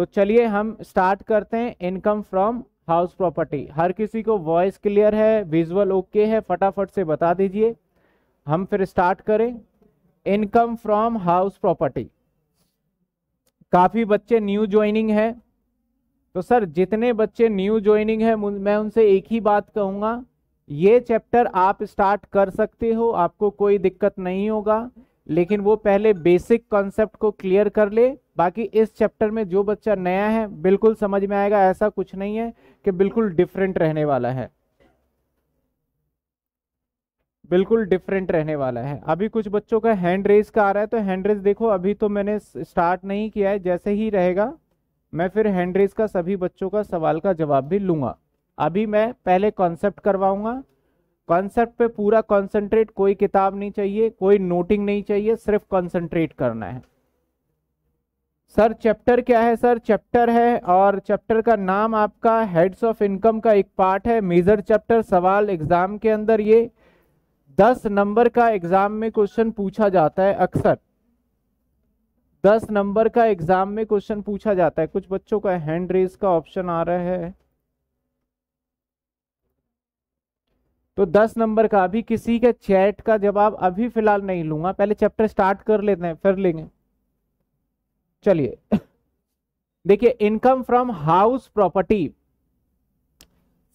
तो चलिए हम स्टार्ट करते हैं इनकम फ्रॉम हाउस प्रॉपर्टी हर किसी को वॉइस क्लियर है विजुअल ओके है फटाफट से बता दीजिए हम फिर स्टार्ट करें इनकम फ्रॉम हाउस प्रॉपर्टी काफ़ी बच्चे न्यू ज्वाइनिंग है तो सर जितने बच्चे न्यू ज्वाइनिंग है मैं उनसे एक ही बात कहूंगा ये चैप्टर आप स्टार्ट कर सकते हो आपको कोई दिक्कत नहीं होगा लेकिन वो पहले बेसिक कॉन्सेप्ट को क्लियर कर ले बाकी इस चैप्टर में जो बच्चा नया है बिल्कुल समझ में आएगा ऐसा कुछ नहीं है कि बिल्कुल डिफरेंट रहने वाला है बिल्कुल डिफरेंट रहने वाला है अभी कुछ बच्चों का हैंड रेस का आ रहा है तो हैंड रेस देखो अभी तो मैंने स्टार्ट नहीं किया है जैसे ही रहेगा मैं फिर हैंड रेस का सभी बच्चों का सवाल का जवाब भी लूंगा अभी मैं पहले कॉन्सेप्ट करवाऊंगा कॉन्सेप्ट पे पूरा कॉन्सेंट्रेट कोई किताब नहीं चाहिए कोई नोटिंग नहीं चाहिए सिर्फ कॉन्सेंट्रेट करना है सर चैप्टर क्या है सर चैप्टर है और चैप्टर का नाम आपका हेड्स ऑफ इनकम का एक पार्ट है मेजर चैप्टर सवाल एग्जाम के अंदर ये दस नंबर का एग्जाम में क्वेश्चन पूछा जाता है अक्सर दस नंबर का एग्जाम में क्वेश्चन पूछा जाता है कुछ बच्चों का हैंड रेज का ऑप्शन आ रहा है तो दस नंबर का अभी किसी के चैट का जवाब अभी फिलहाल नहीं लूंगा पहले चैप्टर स्टार्ट कर लेते हैं फिर लेंगे चलिए देखिए इनकम फ्रॉम हाउस प्रॉपर्टी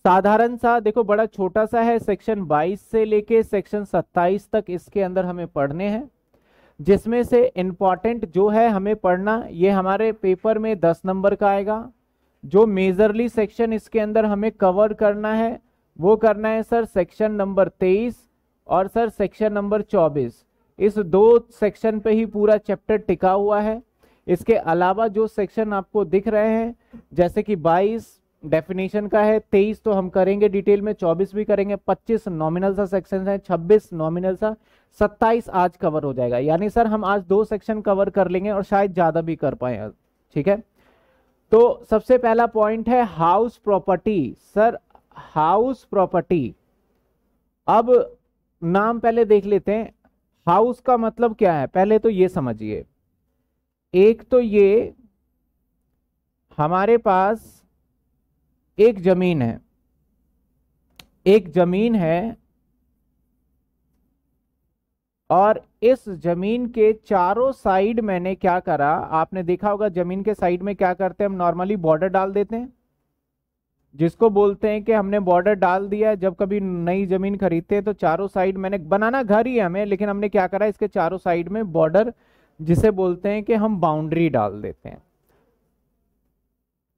साधारण सा देखो बड़ा छोटा सा है सेक्शन 22 से लेके सेक्शन 27 तक इसके अंदर हमें पढ़ने हैं जिसमें से इंपॉर्टेंट जो है हमें पढ़ना ये हमारे पेपर में 10 नंबर का आएगा जो मेजरली सेक्शन इसके अंदर हमें कवर करना है वो करना है सर सेक्शन नंबर 23 और सर सेक्शन नंबर 24 इस दो सेक्शन पे ही पूरा चैप्टर टिका हुआ है इसके अलावा जो सेक्शन आपको दिख रहे हैं जैसे कि 22 डेफिनेशन का है 23 तो हम करेंगे डिटेल में 24 भी करेंगे 25 नॉमिनल सा सेक्शन है 26 नॉमिनल सा 27 आज कवर हो जाएगा यानी सर हम आज दो सेक्शन कवर कर लेंगे और शायद ज़्यादा भी कर पाए ठीक है तो सबसे पहला पॉइंट है house property sir house property अब नाम पहले देख लेते हैं हाउस का मतलब क्या है पहले तो ये समझिए एक तो ये हमारे पास एक जमीन है एक जमीन है और इस जमीन के चारों साइड मैंने क्या करा आपने देखा होगा जमीन के साइड में क्या करते हैं हम नॉर्मली बॉर्डर डाल देते हैं जिसको बोलते हैं कि हमने बॉर्डर डाल दिया है जब कभी नई जमीन खरीदते हैं तो चारों साइड मैंने बनाना घर ही हमें लेकिन हमने क्या करा इसके चारों साइड में बॉर्डर जिसे बोलते हैं कि हम बाउंड्री डाल देते हैं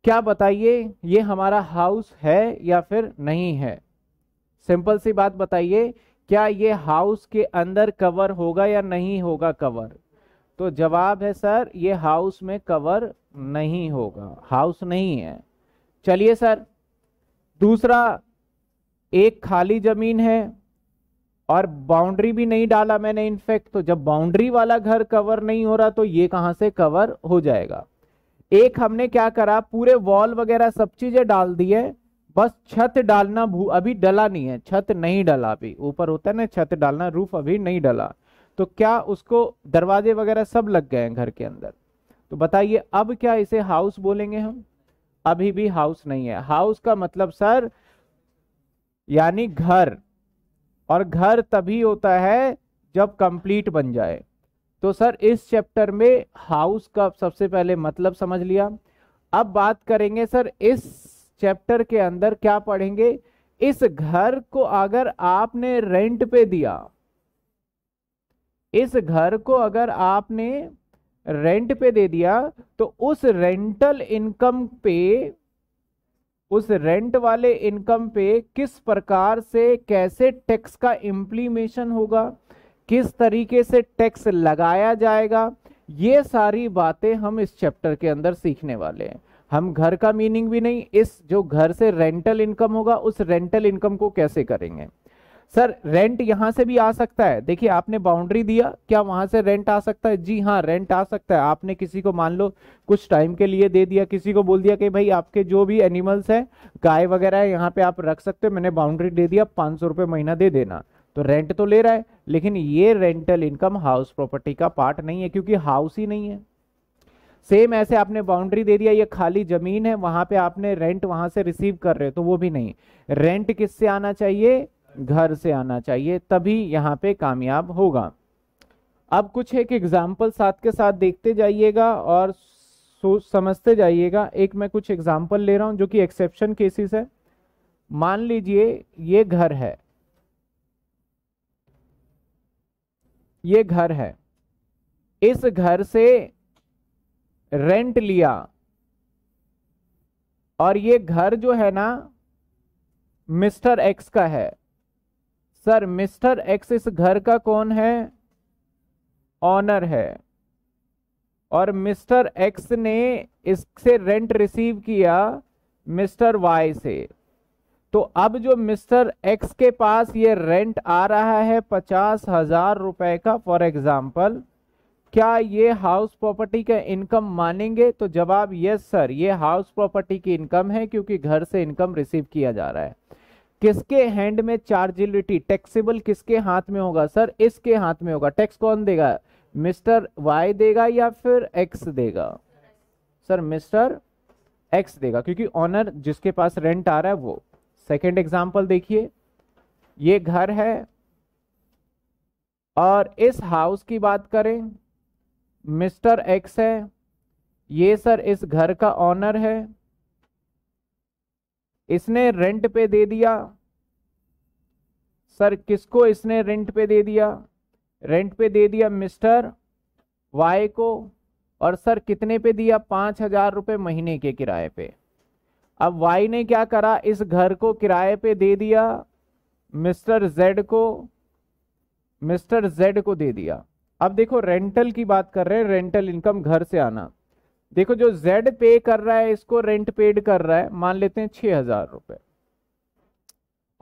क्या बताइए ये हमारा हाउस है या फिर नहीं है सिंपल सी बात बताइए क्या ये हाउस के अंदर कवर होगा या नहीं होगा कवर तो जवाब है सर ये हाउस में कवर नहीं होगा हाउस नहीं है चलिए सर दूसरा एक खाली जमीन है और बाउंड्री भी नहीं डाला मैंने इनफेक्ट तो जब बाउंड्री वाला घर कवर नहीं हो रहा तो ये कहां से कवर हो जाएगा एक हमने क्या करा पूरे वॉल वगैरह सब चीजें डाल दी है बस छत डालना भू अभी डला नहीं है छत नहीं डला अभी ऊपर होता है ना छत डालना रूफ अभी नहीं डला तो क्या उसको दरवाजे वगैरह सब लग गए हैं घर के अंदर तो बताइए अब क्या इसे हाउस बोलेंगे हम अभी भी हाउस नहीं है हाउस का मतलब सर यानी घर और घर तभी होता है जब कंप्लीट बन जाए तो सर इस चैप्टर में हाउस का सबसे पहले मतलब समझ लिया अब बात करेंगे सर इस चैप्टर के अंदर क्या पढ़ेंगे इस घर को अगर आपने रेंट पे दिया इस घर को अगर आपने रेंट पे दे दिया तो उस रेंटल इनकम पे उस रेंट वाले इनकम पे किस प्रकार से कैसे टैक्स का इम्प्लीमेशन होगा किस तरीके से टैक्स लगाया जाएगा ये सारी बातें हम इस चैप्टर के अंदर सीखने वाले हैं हम घर का मीनिंग भी नहीं इस जो घर से रेंटल इनकम होगा उस रेंटल इनकम को कैसे करेंगे सर रेंट यहां से भी आ सकता है देखिए आपने बाउंड्री दिया क्या वहां से रेंट आ सकता है जी हाँ रेंट आ सकता है आपने किसी को मान लो कुछ टाइम के लिए दे दिया किसी को बोल दिया कि भाई आपके जो भी एनिमल्स हैं गाय वगैरह है यहाँ पे आप रख सकते हो मैंने बाउंड्री दे दिया पाँच सौ महीना दे देना तो रेंट तो ले रहा है लेकिन ये रेंटल इनकम हाउस प्रॉपर्टी का पार्ट नहीं है क्योंकि हाउस ही नहीं है सेम ऐसे आपने बाउंड्री दे दिया ये खाली जमीन है वहां पे आपने रेंट वहां से रिसीव कर रहे हो तो वो भी नहीं रेंट किससे आना चाहिए घर से आना चाहिए तभी यहाँ पे कामयाब होगा अब कुछ एक एग्जाम्पल साथ के साथ देखते जाइएगा और सोच समझते जाइएगा एक मैं कुछ एग्जाम्पल ले रहा हूँ जो कि एक्सेप्शन केसेस है मान लीजिए ये घर है ये घर है इस घर से रेंट लिया और ये घर जो है ना मिस्टर एक्स का है सर मिस्टर एक्स इस घर का कौन है ऑनर है और मिस्टर एक्स ने इससे रेंट रिसीव किया मिस्टर वाई से तो अब जो मिस्टर एक्स के पास ये रेंट आ रहा है पचास हजार रुपए का फॉर एग्जाम्पल क्या ये हाउस प्रॉपर्टी का इनकम मानेंगे तो जवाब यस सर ये हाउस प्रॉपर्टी की इनकम है क्योंकि घर से इनकम रिसीव किया जा रहा है किसके हैंड में चार्जिलिटी टैक्सेबल किसके हाथ में होगा सर इसके हाथ में होगा टैक्स कौन देगा मिस्टर वाई देगा या फिर एक्स देगा सर मिस्टर एक्स देगा क्योंकि ऑनर जिसके पास रेंट आ रहा है वो सेकेंड एग्जाम्पल देखिए ये घर है और इस हाउस की बात करें मिस्टर एक्स है ये सर इस घर का ऑनर है इसने रेंट पे दे दिया सर किसको इसने रेंट पे दे दिया रेंट पे दे दिया मिस्टर वाई को और सर कितने पे दिया पाँच हजार रुपये महीने के किराए पे अब वाई ने क्या करा इस घर को किराए पे दे दिया मिस्टर जेड को मिस्टर जेड को दे दिया अब देखो रेंटल की बात कर रहे हैं रेंटल इनकम घर से आना देखो जो Z पे कर रहा है इसको रेंट पेड कर रहा है मान लेते हैं छह हजार रुपए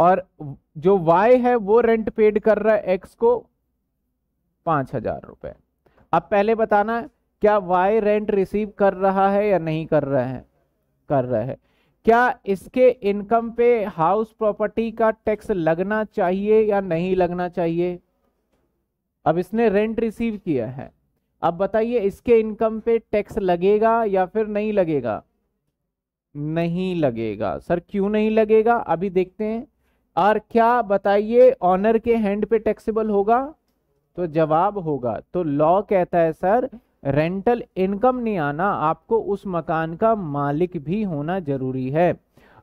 और जो Y है वो रेंट पेड कर रहा है X को पांच हजार रुपए अब पहले बताना क्या Y रेंट रिसीव कर रहा है या नहीं कर रहा है कर रहा है क्या इसके इनकम पे हाउस प्रॉपर्टी का टैक्स लगना चाहिए या नहीं लगना चाहिए अब इसने रेंट रिसीव किया है अब बताइए इसके इनकम पे टैक्स लगेगा या फिर नहीं लगेगा नहीं लगेगा सर क्यों नहीं लगेगा अभी देखते हैं और क्या बताइए ऑनर के हैंड पे टैक्सेबल होगा तो जवाब होगा तो लॉ कहता है सर रेंटल इनकम नहीं आना आपको उस मकान का मालिक भी होना जरूरी है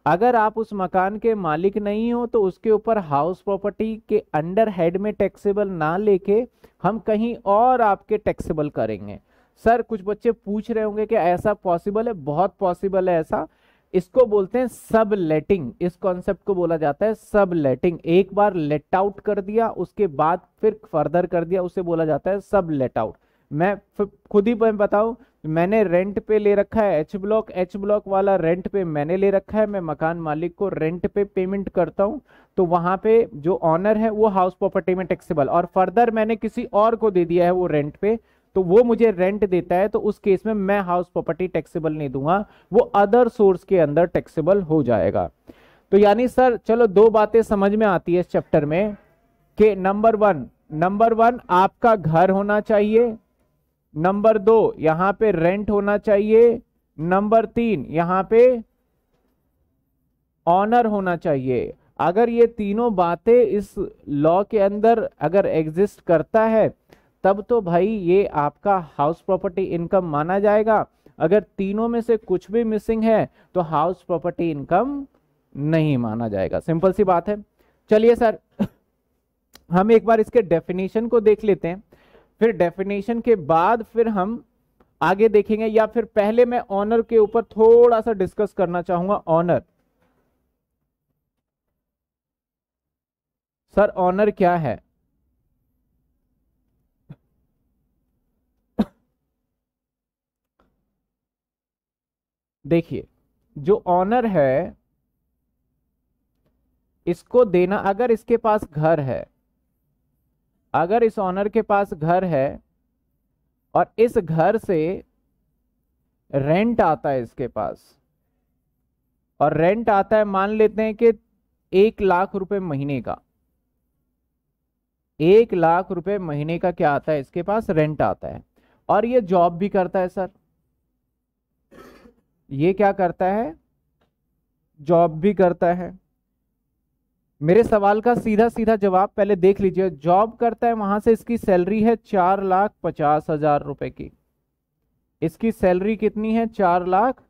अगर आप उस मकान के मालिक नहीं हो तो उसके ऊपर हाउस प्रॉपर्टी के अंडर हेड में टैक्सेबल ना लेके हम कहीं और आपके टैक्सेबल करेंगे सर कुछ बच्चे पूछ रहे होंगे कि ऐसा पॉसिबल है बहुत पॉसिबल है ऐसा इसको बोलते हैं सब लेटिंग इस कॉन्सेप्ट को बोला जाता है सब लेटिंग एक बार लेट आउट कर दिया उसके बाद फिर फर्दर कर दिया उसे बोला जाता है सब लेट आउट मैं खुद ही मैं बताऊं मैंने रेंट पे ले रखा है एच ब्लॉक एच ब्लॉक वाला रेंट पे मैंने ले रखा है मैं मकान मालिक को रेंट पे पेमेंट करता हूं तो वहां पे जो ऑनर है वो हाउस प्रॉपर्टी में टैक्सेबल और फर्दर मैंने किसी और को दे दिया है वो रेंट पे तो वो मुझे रेंट देता है तो उस केस में मैं हाउस प्रॉपर्टी टैक्सेबल नहीं दूंगा वो अदर सोर्स के अंदर टैक्सेबल हो जाएगा तो यानी सर चलो दो बातें समझ में आती है इस चैप्टर में कि नंबर वन नंबर वन आपका घर होना चाहिए नंबर दो यहां पे रेंट होना चाहिए नंबर तीन यहां पे ऑनर होना चाहिए अगर ये तीनों बातें इस लॉ के अंदर अगर एग्जिस्ट करता है तब तो भाई ये आपका हाउस प्रॉपर्टी इनकम माना जाएगा अगर तीनों में से कुछ भी मिसिंग है तो हाउस प्रॉपर्टी इनकम नहीं माना जाएगा सिंपल सी बात है चलिए सर हम एक बार इसके डेफिनेशन को देख लेते हैं फिर डेफिनेशन के बाद फिर हम आगे देखेंगे या फिर पहले मैं ऑनर के ऊपर थोड़ा सा डिस्कस करना चाहूंगा ऑनर सर ऑनर क्या है देखिए जो ऑनर है इसको देना अगर इसके पास घर है अगर इस ऑनर के पास घर है और इस घर से रेंट आता है इसके पास और रेंट आता है मान लेते हैं कि एक लाख रुपए महीने का एक लाख रुपए महीने का क्या आता है इसके पास रेंट आता है और ये जॉब भी करता है सर ये क्या करता है जॉब भी करता है मेरे सवाल का सीधा सीधा जवाब पहले देख लीजिए जॉब करता है वहां से इसकी सैलरी है चार लाख पचास हजार रुपए की इसकी सैलरी कितनी है चार लाख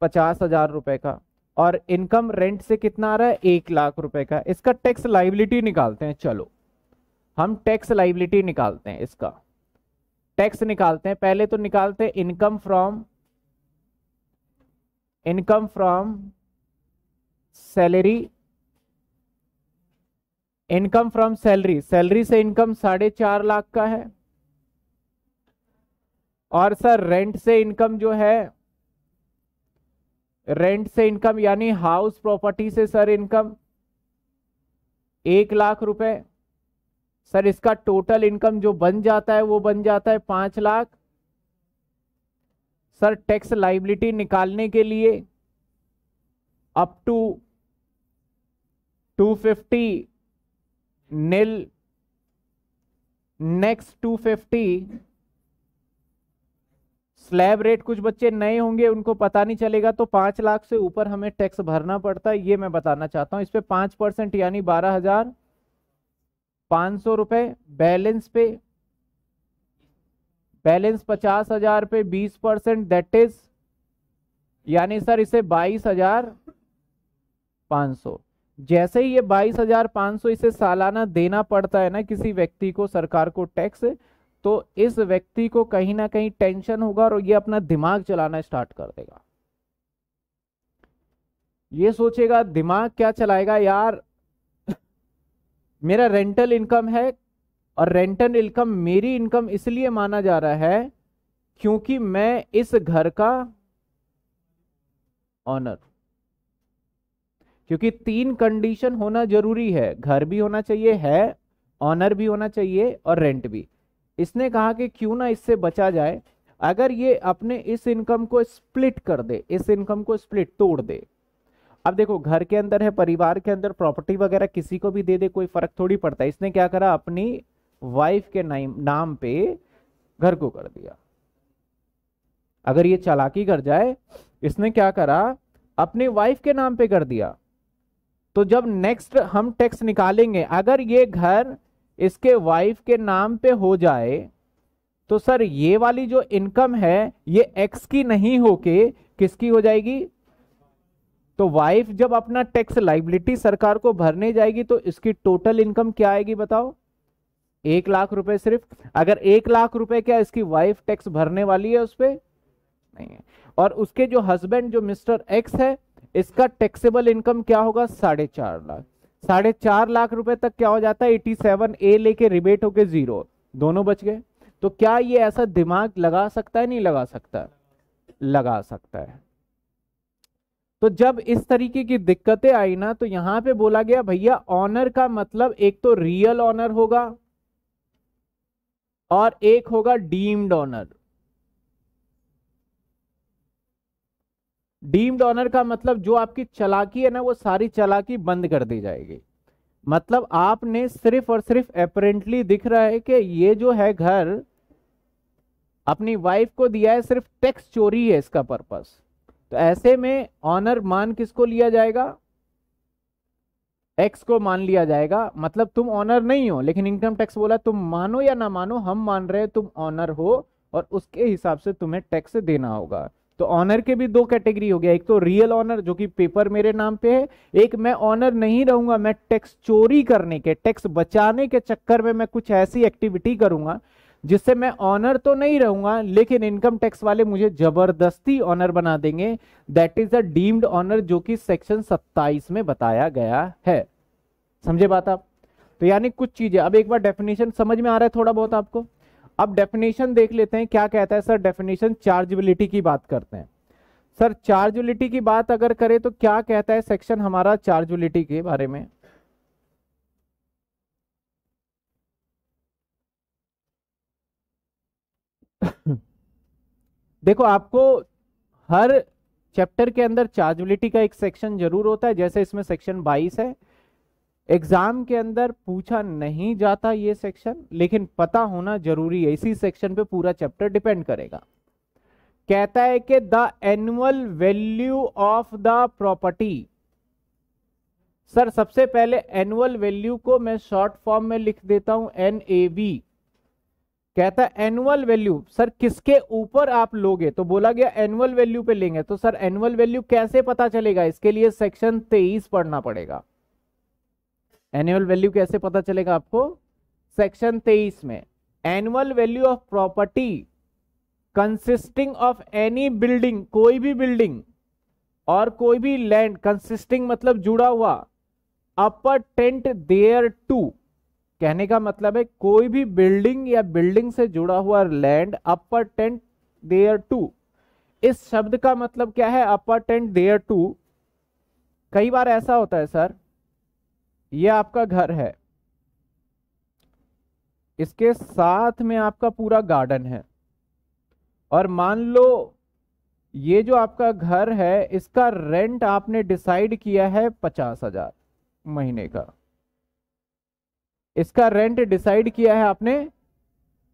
पचास हजार रुपए का और इनकम रेंट से कितना आ रहा है एक लाख रुपए का इसका टैक्स लाइबिलिटी निकालते हैं चलो हम टैक्स लाइबिलिटी निकालते हैं इसका टैक्स निकालते हैं पहले तो निकालते हैं income from income from salary income from salary salary से इनकम साढ़े चार लाख का है और सर रेंट से इनकम जो है रेंट से इनकम यानी हाउस प्रॉपर्टी से सर इनकम एक लाख रुपए सर इसका टोटल इनकम जो बन जाता है वो बन जाता है पांच लाख सर टैक्स लाइबिलिटी निकालने के लिए up to two fifty nil next 250 slab rate कुछ बच्चे नए होंगे उनको पता नहीं चलेगा तो पांच लाख से ऊपर हमें टैक्स भरना पड़ता है ये मैं बताना चाहता हूं इस पे पांच परसेंट यानी बारह हजार पांच सौ रुपए बैलेंस पे बैलेंस पचास हजार पे बीस परसेंट दैट इज यानी सर इसे बाईस हजार पांच सौ जैसे ही ये 22,500 इसे सालाना देना पड़ता है ना किसी व्यक्ति को सरकार को टैक्स तो इस व्यक्ति को कहीं ना कहीं टेंशन होगा और ये अपना दिमाग चलाना स्टार्ट कर देगा ये सोचेगा दिमाग क्या चलाएगा यार मेरा रेंटल इनकम है और रेंटल इनकम मेरी इनकम इसलिए माना जा रहा है क्योंकि मैं इस घर का ऑनर क्योंकि तीन कंडीशन होना जरूरी है घर भी होना चाहिए है ऑनर भी होना चाहिए और रेंट भी इसने कहा कि क्यों ना इससे बचा जाए अगर ये अपने इस इनकम को स्प्लिट कर दे इस इनकम को स्प्लिट तोड़ दे अब देखो घर के अंदर है परिवार के अंदर प्रॉपर्टी वगैरह किसी को भी दे दे कोई फर्क थोड़ी पड़ता है इसने क्या करा अपनी वाइफ के नाम नाम पे घर को कर दिया अगर ये चालाकी कर जाए इसने क्या करा अपनी वाइफ के नाम पे कर दिया तो जब नेक्स्ट हम टैक्स निकालेंगे अगर ये घर इसके वाइफ के नाम पे हो जाए तो सर ये वाली जो इनकम है ये एक्स की नहीं होके किसकी हो जाएगी तो वाइफ जब अपना टैक्स लाइबिलिटी सरकार को भरने जाएगी तो इसकी टोटल इनकम क्या आएगी बताओ एक लाख रुपए सिर्फ अगर एक लाख रुपए क्या इसकी वाइफ टैक्स भरने वाली है उस पर नहीं है और उसके जो हस्बैंड जो मिस्टर एक्स है इसका टैक्सेबल इनकम क्या होगा साढ़े चार लाख साढ़े चार लाख रुपए तक क्या हो जाता है एटी सेवन ए लेके रिबेट होके जीरो दोनों बच गए तो क्या ये ऐसा दिमाग लगा सकता है नहीं लगा सकता लगा सकता है तो जब इस तरीके की दिक्कतें आई ना तो यहां पे बोला गया भैया ऑनर का मतलब एक तो रियल ऑनर होगा और एक होगा डीम्ड ऑनर डीम्ड ऑनर का मतलब जो आपकी चलाकी है ना वो सारी चलाकी बंद कर दी जाएगी मतलब आपने सिर्फ और सिर्फ अपरेंटली दिख रहा है कि ये जो है घर अपनी वाइफ को दिया है सिर्फ टैक्स चोरी है इसका पर्पस तो ऐसे में ऑनर मान किसको लिया जाएगा एक्स को मान लिया जाएगा मतलब तुम ऑनर नहीं हो लेकिन इनकम टैक्स बोला तुम मानो या ना मानो हम मान रहे हैं तुम ऑनर हो और उसके हिसाब से तुम्हें टैक्स देना होगा तो ऑनर के भी दो कैटेगरी हो गया एक तो रियल ऑनर जो कि पेपर मेरे नाम पे है एक मैं ऑनर नहीं रहूंगा मैं टैक्स चोरी करने के टैक्स बचाने के चक्कर में मैं कुछ ऐसी एक्टिविटी करूंगा जिससे मैं ऑनर तो नहीं रहूंगा लेकिन इनकम टैक्स वाले मुझे जबरदस्ती ऑनर बना देंगे that is a deemed owner जो कि सेक्शन 27 में बताया गया है समझे बात आप तो यानी कुछ चीजें अब एक बार डेफिनेशन समझ में आ रहा है थोड़ा बहुत आपको अब डेफिनेशन देख लेते हैं क्या कहता है सर डेफिनेशन चार्जबिलिटी की बात करते हैं सर चार्जबिलिटी की बात अगर करें तो क्या कहता है सेक्शन हमारा चार्जबिलिटी के बारे में देखो आपको हर चैप्टर के अंदर चार्जबिलिटी का एक सेक्शन जरूर होता है जैसे इसमें सेक्शन 22 है एग्जाम के अंदर पूछा नहीं जाता ये सेक्शन लेकिन पता होना जरूरी है इसी सेक्शन पे पूरा चैप्टर डिपेंड करेगा कहता है कि the annual value of the property sir सबसे पहले एनुअल वैल्यू को मैं शॉर्ट फॉर्म में लिख देता हूं एन ए बी कहता है एनुअल वैल्यू सर किसके ऊपर आप लोगे तो बोला गया एनुअल वैल्यू पे लेंगे तो सर एनुअल वैल्यू कैसे पता चलेगा इसके लिए सेक्शन तेईस पढ़ना पड़ेगा एनुअल वैल्यू कैसे पता चलेगा आपको सेक्शन तेईस में annual value of property consisting of any building कोई भी बिल्डिंग और कोई भी लैंड कंसिस्टिंग मतलब जुड़ा हुआ अपर टेंट देयर टू कहने का मतलब है कोई भी बिल्डिंग या बिल्डिंग से जुड़ा हुआ land appurtenant thereto इस शब्द का मतलब क्या है अपर टेंट देयर टू कई बार ऐसा होता है सर ये आपका घर है इसके साथ में आपका पूरा गार्डन है और मान लो ये जो आपका घर है इसका रेंट आपने डिसाइड किया है पचास हजार महीने का इसका रेंट डिसाइड किया है आपने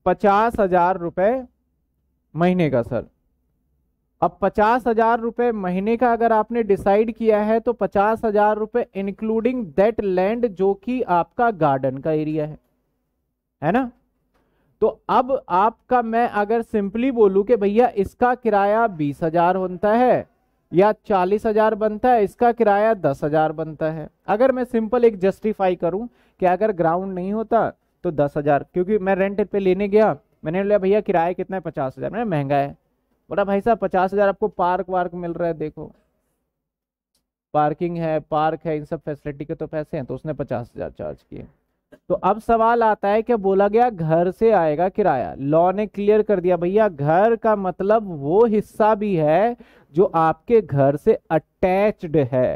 पचास हजार रुपये महीने का सर अब पचास हजार रुपये महीने का अगर आपने डिसाइड किया है तो पचास हजार रुपये इंक्लूडिंग दैट लैंड जो कि आपका गार्डन का एरिया है है ना तो अब आपका मैं अगर सिंपली बोलूं कि भैया इसका किराया बीस हजार बनता है या चालीस हजार बनता है इसका किराया दस हजार बनता है अगर मैं सिंपल एक जस्टिफाई करूं कि अगर ग्राउंड नहीं होता तो दस हजार क्योंकि मैं रेंट पे लेने गया मैंने बोला भैया किराया कितना है पचास हजार मैंने महंगा है बड़ा भाई साहब पचास हजार आपको पार्क वार्क मिल रहा है देखो पार्किंग है पार्क है इन सब फैसिलिटी के तो पैसे हैं तो उसने पचास हजार चार्ज किए तो अब सवाल आता है क्या बोला गया घर से आएगा किराया लॉ ने क्लियर कर दिया भैया घर का मतलब वो हिस्सा भी है जो आपके घर से अटैच्ड है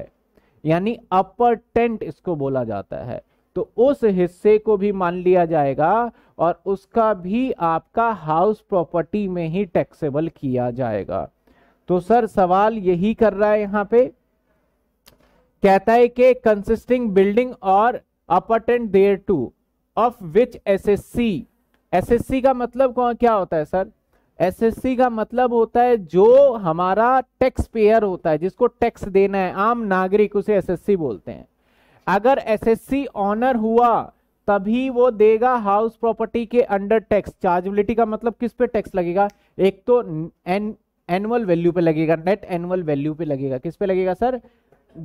यानी अपर टेंट इसको बोला जाता है तो उस हिस्से को भी मान लिया जाएगा और उसका भी आपका हाउस प्रॉपर्टी में ही टैक्सेबल किया जाएगा तो सर सवाल यही कर रहा है यहां पे कहता है कि कंसिस्टिंग बिल्डिंग और appurtenant thereto of which assessee assessee का मतलब कौन क्या होता है सर एसएससी का मतलब होता है जो हमारा टैक्स पेयर होता है जिसको टैक्स देना है आम नागरिक उसे एसएससी बोलते हैं अगर एसएससी ऑनर हुआ तभी वो देगा हाउस प्रॉपर्टी के अंडर टैक्स चार्जेबिलिटी का मतलब किस पे टैक्स लगेगा एक तो एन एनुअल वैल्यू पे लगेगा नेट एनुअल वैल्यू पे लगेगा किस पे लगेगा sir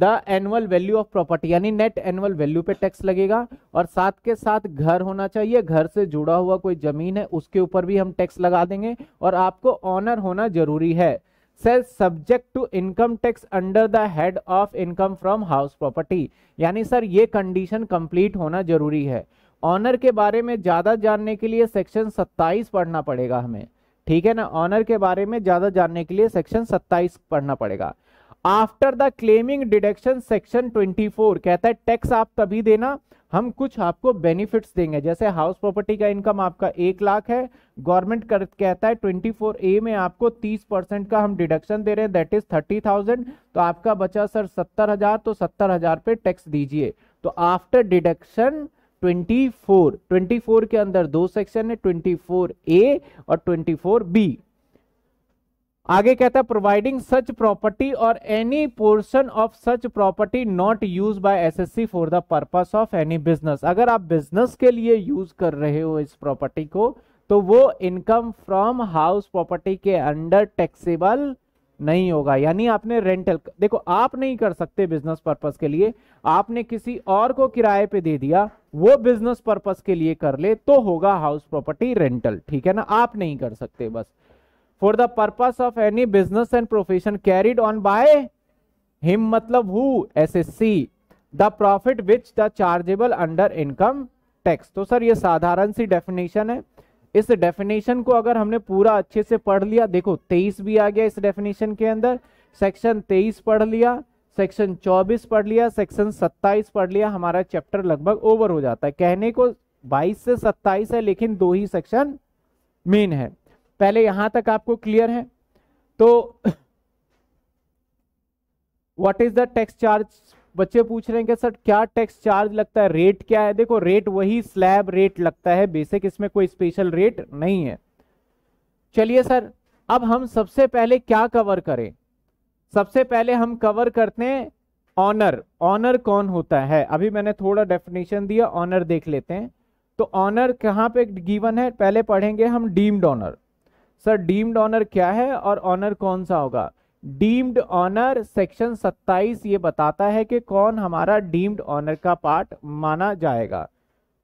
the annual value of property यानी नेट एनुअल वैल्यू पे टैक्स लगेगा और साथ के साथ घर होना चाहिए घर से जुड़ा हुआ कोई जमीन है उसके ऊपर भी हम टैक्स लगा देंगे और आपको ऑनर होना जरूरी है sales subject to income tax under the head of income from house property यानी सर ये कंडीशन कंप्लीट होना जरूरी है ऑनर के बारे में ज़्यादा जानने के लिए सेक्शन 27 पढ़ना पड़ेगा हमें ठीक है ना ऑनर के बारे में ज़्यादा जानने के लिए सेक्शन 27 पढ़ना पड़ेगा after the claiming deduction section 24 कहता है टैक्स आप तभी देना हम कुछ आपको बेनिफिट्स देंगे जैसे हाउस प्रॉपर्टी का इनकम आपका एक लाख है गवर्नमेंट कर कहता है ट्वेंटी फोर ए में आपको तीस परसेंट का हम डिडक्शन दे रहे हैं दैट इज थर्टी थाउजेंड तो आपका बचा सर सत्तर हजार तो सत्तर हजार पे टैक्स दीजिए तो आफ्टर डिडक्शन 24 24 के अंदर दो सेक्शन है 24 ए और 24 बी आगे कहता है प्रोवाइडिंग सच प्रॉपर्टी और any portion of such property not use by assessee for the purpose of any business अगर आप बिजनेस के लिए यूज कर रहे हो इस प्रॉपर्टी को तो वो इनकम फ्रॉम हाउस प्रॉपर्टी के अंडर टैक्सेबल नहीं होगा यानी आपने रेंटल देखो आप नहीं कर सकते बिजनेस पर्पज के लिए आपने किसी और को किराए पे दे दिया वो बिजनेस पर्पज के लिए कर ले तो होगा हाउस प्रॉपर्टी रेंटल ठीक है ना आप नहीं कर सकते बस for the purpose of any business and profession carried on by him मतलब who S S C the profit which the chargeable under income tax तो सर ये साधारण सी डेफिनेशन है इस डेफिनेशन को अगर हमने पूरा अच्छे से पढ़ लिया देखो तेईस भी आ गया इस डेफिनेशन के अंदर सेक्शन तेईस पढ़ लिया सेक्शन चौबीस पढ़ लिया सेक्शन सत्ताईस पढ़ लिया हमारा चैप्टर लगभग ओवर हो जाता है कहने को बाईस से सत्ताईस है लेकिन दो ही सेक्शन मेन है पहले यहां तक आपको क्लियर है तो what is the tax charge बच्चे पूछ रहे हैं कि सर क्या टैक्स चार्ज लगता है रेट क्या है देखो रेट वही स्लैब रेट लगता है बेसिक इसमें कोई स्पेशल रेट नहीं है चलिए सर अब हम सबसे पहले क्या कवर करें सबसे पहले हम कवर करते हैं ऑनर ऑनर कौन होता है अभी मैंने थोड़ा डेफिनेशन दिया ऑनर देख लेते हैं तो ऑनर कहाँ पे गिवन है पहले पढ़ेंगे हम deemed owner sir deemed owner क्या है और ऑनर कौन सा होगा डीम्ड ऑनर सेक्शन 27 ये बताता है कि कौन हमारा डीम्ड ऑनर का पार्ट माना जाएगा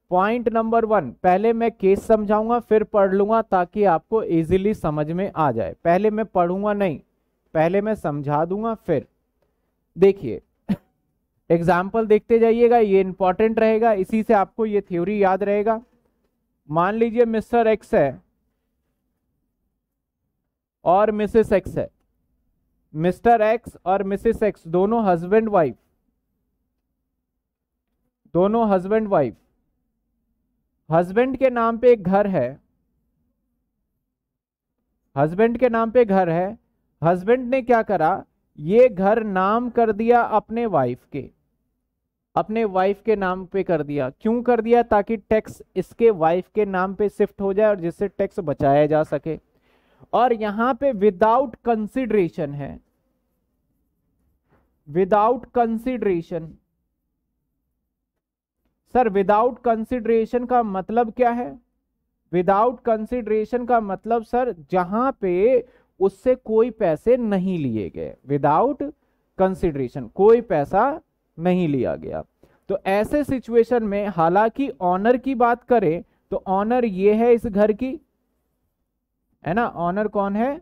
पॉइंट नंबर वन पहले मैं केस समझाऊंगा फिर पढ़ लूंगा ताकि आपको इजीली समझ में आ जाए पहले मैं पढ़ूंगा नहीं पहले मैं समझा दूंगा फिर देखिए एग्जाम्पल देखते जाइएगा ये इंपॉर्टेंट रहेगा इसी से आपको ये थ्योरी याद रहेगा मान लीजिए मिस्टर एक्स है और मिसेस एक्स है मिस्टर एक्स और मिसेस एक्स दोनों हस्बैंड वाइफ दोनों हस्बैंड वाइफ हस्बैंड के नाम पे एक घर है हस्बैंड के नाम पे घर है हस्बैंड ने क्या करा ये घर नाम कर दिया अपने वाइफ के अपने वाइफ के नाम पे कर दिया क्यों कर दिया ताकि टैक्स इसके वाइफ के नाम पे शिफ्ट हो जाए और जिससे टैक्स बचाया जा सके और यहां पे विदाउट कंसिडरेशन है without consideration sir without consideration का मतलब क्या है विदाउट कंसिडरेशन का मतलब सर जहां पे उससे कोई पैसे नहीं लिए गए विदाउट कंसिडरेशन कोई पैसा नहीं लिया गया तो ऐसे सिचुएशन में हालांकि ऑनर की बात करें तो ऑनर ये है इस घर की है ना ऑनर कौन है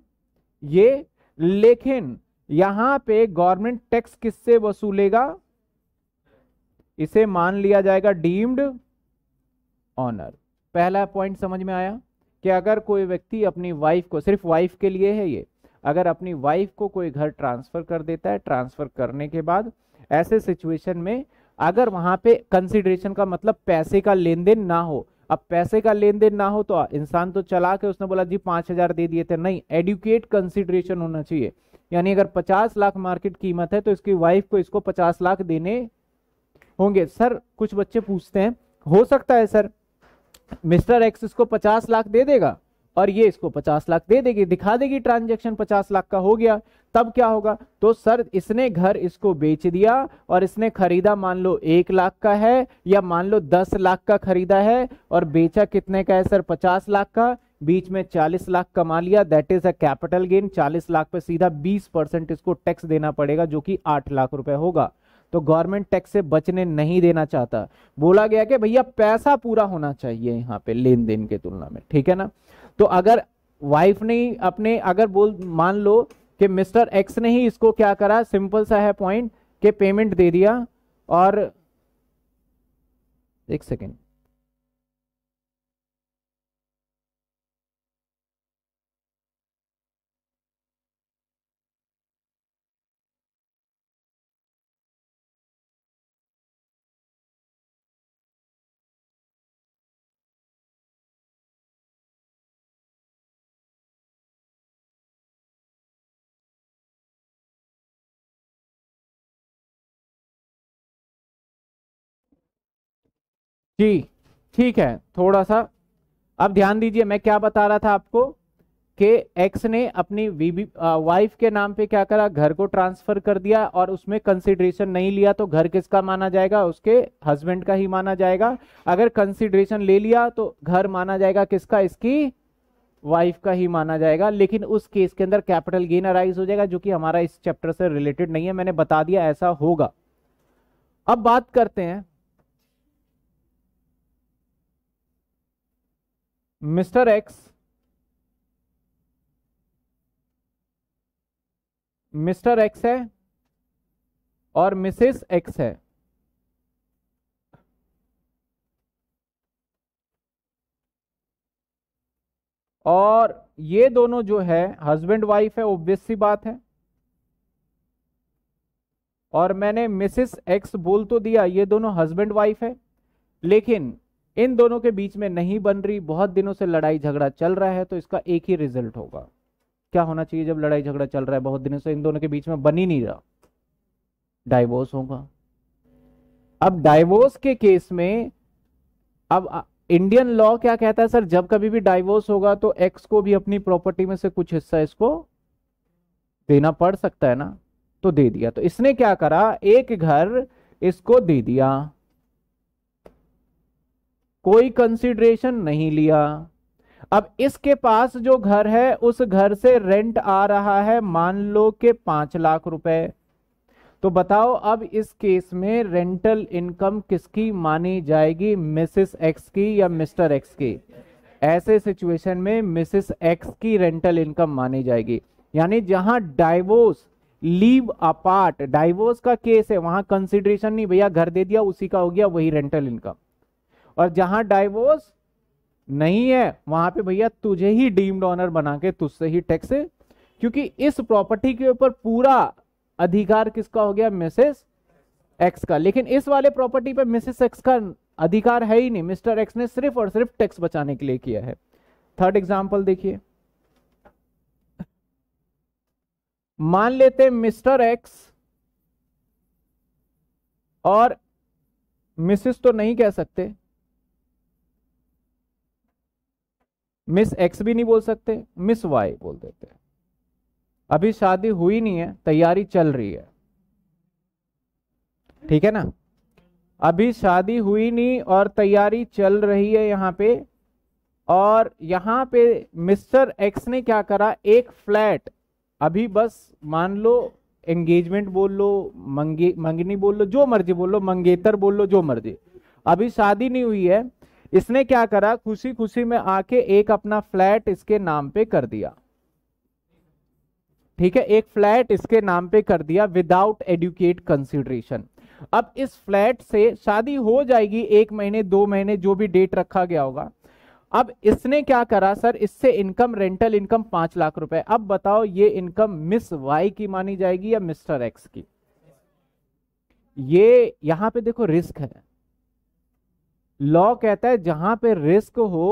ये लेकिन यहां पे गवर्नमेंट टैक्स किससे वसूलेगा इसे मान लिया जाएगा डीम्ड ऑनर पहला पॉइंट समझ में आया कि अगर कोई व्यक्ति अपनी वाइफ को सिर्फ वाइफ के लिए है ये अगर अपनी वाइफ को कोई घर ट्रांसफर कर देता है ट्रांसफर करने के बाद ऐसे सिचुएशन में अगर वहां पे कंसिडरेशन का मतलब पैसे का लेन देन ना हो अब पैसे का लेन देन ना हो तो इंसान तो चला के उसने बोला जी पांच हजार दे दिए थे नहीं एडुकेट कंसिडरेशन होना चाहिए यानी अगर पचास लाख मार्केट कीमत है तो इसकी वाइफ को इसको पचास लाख देने होंगे सर कुछ बच्चे पूछते हैं हो सकता है सर मिस्टर एक्स इसको पचास लाख दे देगा और ये इसको पचास लाख दे देगी दिखा देगी ट्रांजेक्शन पचास लाख का हो गया तब क्या होगा तो सर इसने घर इसको बेच दिया और इसने खरीदा मान लो एक लाख का है या मान लो दस लाख का खरीदा है और बेचा कितने का है सर पचास लाख का बीच में 40 लाख कमा लिया that is a capital gain 40 lakh पे सीधा 20 परसेंट इसको टैक्स देना पड़ेगा जो कि 8 लाख रुपए होगा तो गवर्नमेंट टैक्स से बचने नहीं देना चाहता बोला गया कि भैया पैसा पूरा होना चाहिए यहाँ पे लेन देन के तुलना में ठीक है ना तो अगर वाइफ ने अपने अगर बोल मान लो कि मिस्टर एक्स ने ही इसको क्या करा सिंपल सा है पॉइंट कि पेमेंट दे दिया और एक सेकेंड जी ठीक है थोड़ा सा अब ध्यान दीजिए मैं क्या बता रहा था आपको कि एक्स ने अपनी वीबी वाइफ के नाम पे क्या करा घर को ट्रांसफर कर दिया और उसमें कंसिडरेशन नहीं लिया तो घर किसका माना जाएगा उसके हस्बैंड का ही माना जाएगा अगर कंसिडरेशन ले लिया तो घर माना जाएगा किसका इसकी वाइफ का ही माना जाएगा लेकिन उस केस के अंदर कैपिटल गेन अराइज हो जाएगा जो कि हमारा इस चैप्टर से रिलेटेड नहीं है मैंने बता दिया ऐसा होगा अब बात करते हैं मिस्टर एक्स मिस्टर एक्स है और मिसेस एक्स है और ये दोनों जो है हस्बैंड वाइफ है ऑब्वियस सी बात है और मैंने मिसेस एक्स बोल तो दिया ये दोनों हस्बैंड वाइफ है लेकिन इन दोनों के बीच में नहीं बन रही बहुत दिनों से लड़ाई झगड़ा चल रहा है तो इसका एक ही रिजल्ट होगा क्या होना चाहिए जब लड़ाई झगड़ा चल रहा है बहुत दिनों से इन दोनों के बीच में बन ही नहीं रहा डाइवोर्स होगा अब डाइवोर्स के केस में अब इंडियन लॉ क्या कहता है सर जब कभी भी डाइवोर्स होगा तो एक्स को भी अपनी प्रॉपर्टी में से कुछ हिस्सा इसको देना पड़ सकता है ना तो दे दिया तो इसने क्या करा एक घर इसको दे दिया कोई कंसिडरेशन नहीं लिया अब इसके पास जो घर है उस घर से रेंट आ रहा है मान लो के पांच लाख रुपए तो बताओ अब इस केस में रेंटल इनकम किसकी मानी जाएगी मिसेस एक्स की या मिस्टर एक्स की ऐसे सिचुएशन में मिसेस एक्स की रेंटल इनकम मानी जाएगी यानी जहां डाइवोर्स लीव अपार्ट डाइवोर्स का केस है वहां कंसिडरेशन नहीं भैया घर दे दिया उसी का हो गया वही रेंटल इनकम और जहां डाइवोर्स नहीं है वहां पे भैया तुझे ही डीम्ड ऑनर बना के तुझसे ही टैक्स क्योंकि इस प्रॉपर्टी के ऊपर पूरा अधिकार किसका हो गया मिसेस एक्स का लेकिन इस वाले प्रॉपर्टी पे मिसेस एक्स का अधिकार है ही नहीं मिस्टर एक्स ने सिर्फ और सिर्फ टैक्स बचाने के लिए किया है थर्ड एग्जाम्पल देखिए मान लेते मिस्टर एक्स और मिसेस तो नहीं कह सकते मिस एक्स भी नहीं बोल सकते मिस वाई बोल देते अभी शादी हुई नहीं है तैयारी चल रही है ठीक है ना अभी शादी हुई नहीं और तैयारी चल रही है यहाँ पे और यहाँ पे मिस्टर एक्स ने क्या करा एक फ्लैट अभी बस मान लो एंगेजमेंट बोल लो मंगे मंगनी बोल लो जो मर्जी बोल लो मंगेतर बोल लो जो मर्जी अभी शादी नहीं हुई है इसने क्या करा खुशी खुशी में आके एक अपना फ्लैट इसके नाम पे कर दिया ठीक है एक फ्लैट इसके नाम पे कर दिया विदाउट एडुकेट कंसिडरेशन अब इस फ्लैट से शादी हो जाएगी एक महीने दो महीने जो भी डेट रखा गया होगा अब इसने क्या करा सर इससे इनकम रेंटल इनकम पांच लाख रुपए अब बताओ ये इनकम मिस वाई की मानी जाएगी या मिस्टर एक्स की ये यहां पे देखो रिस्क है लॉ कहता है जहां पे रिस्क हो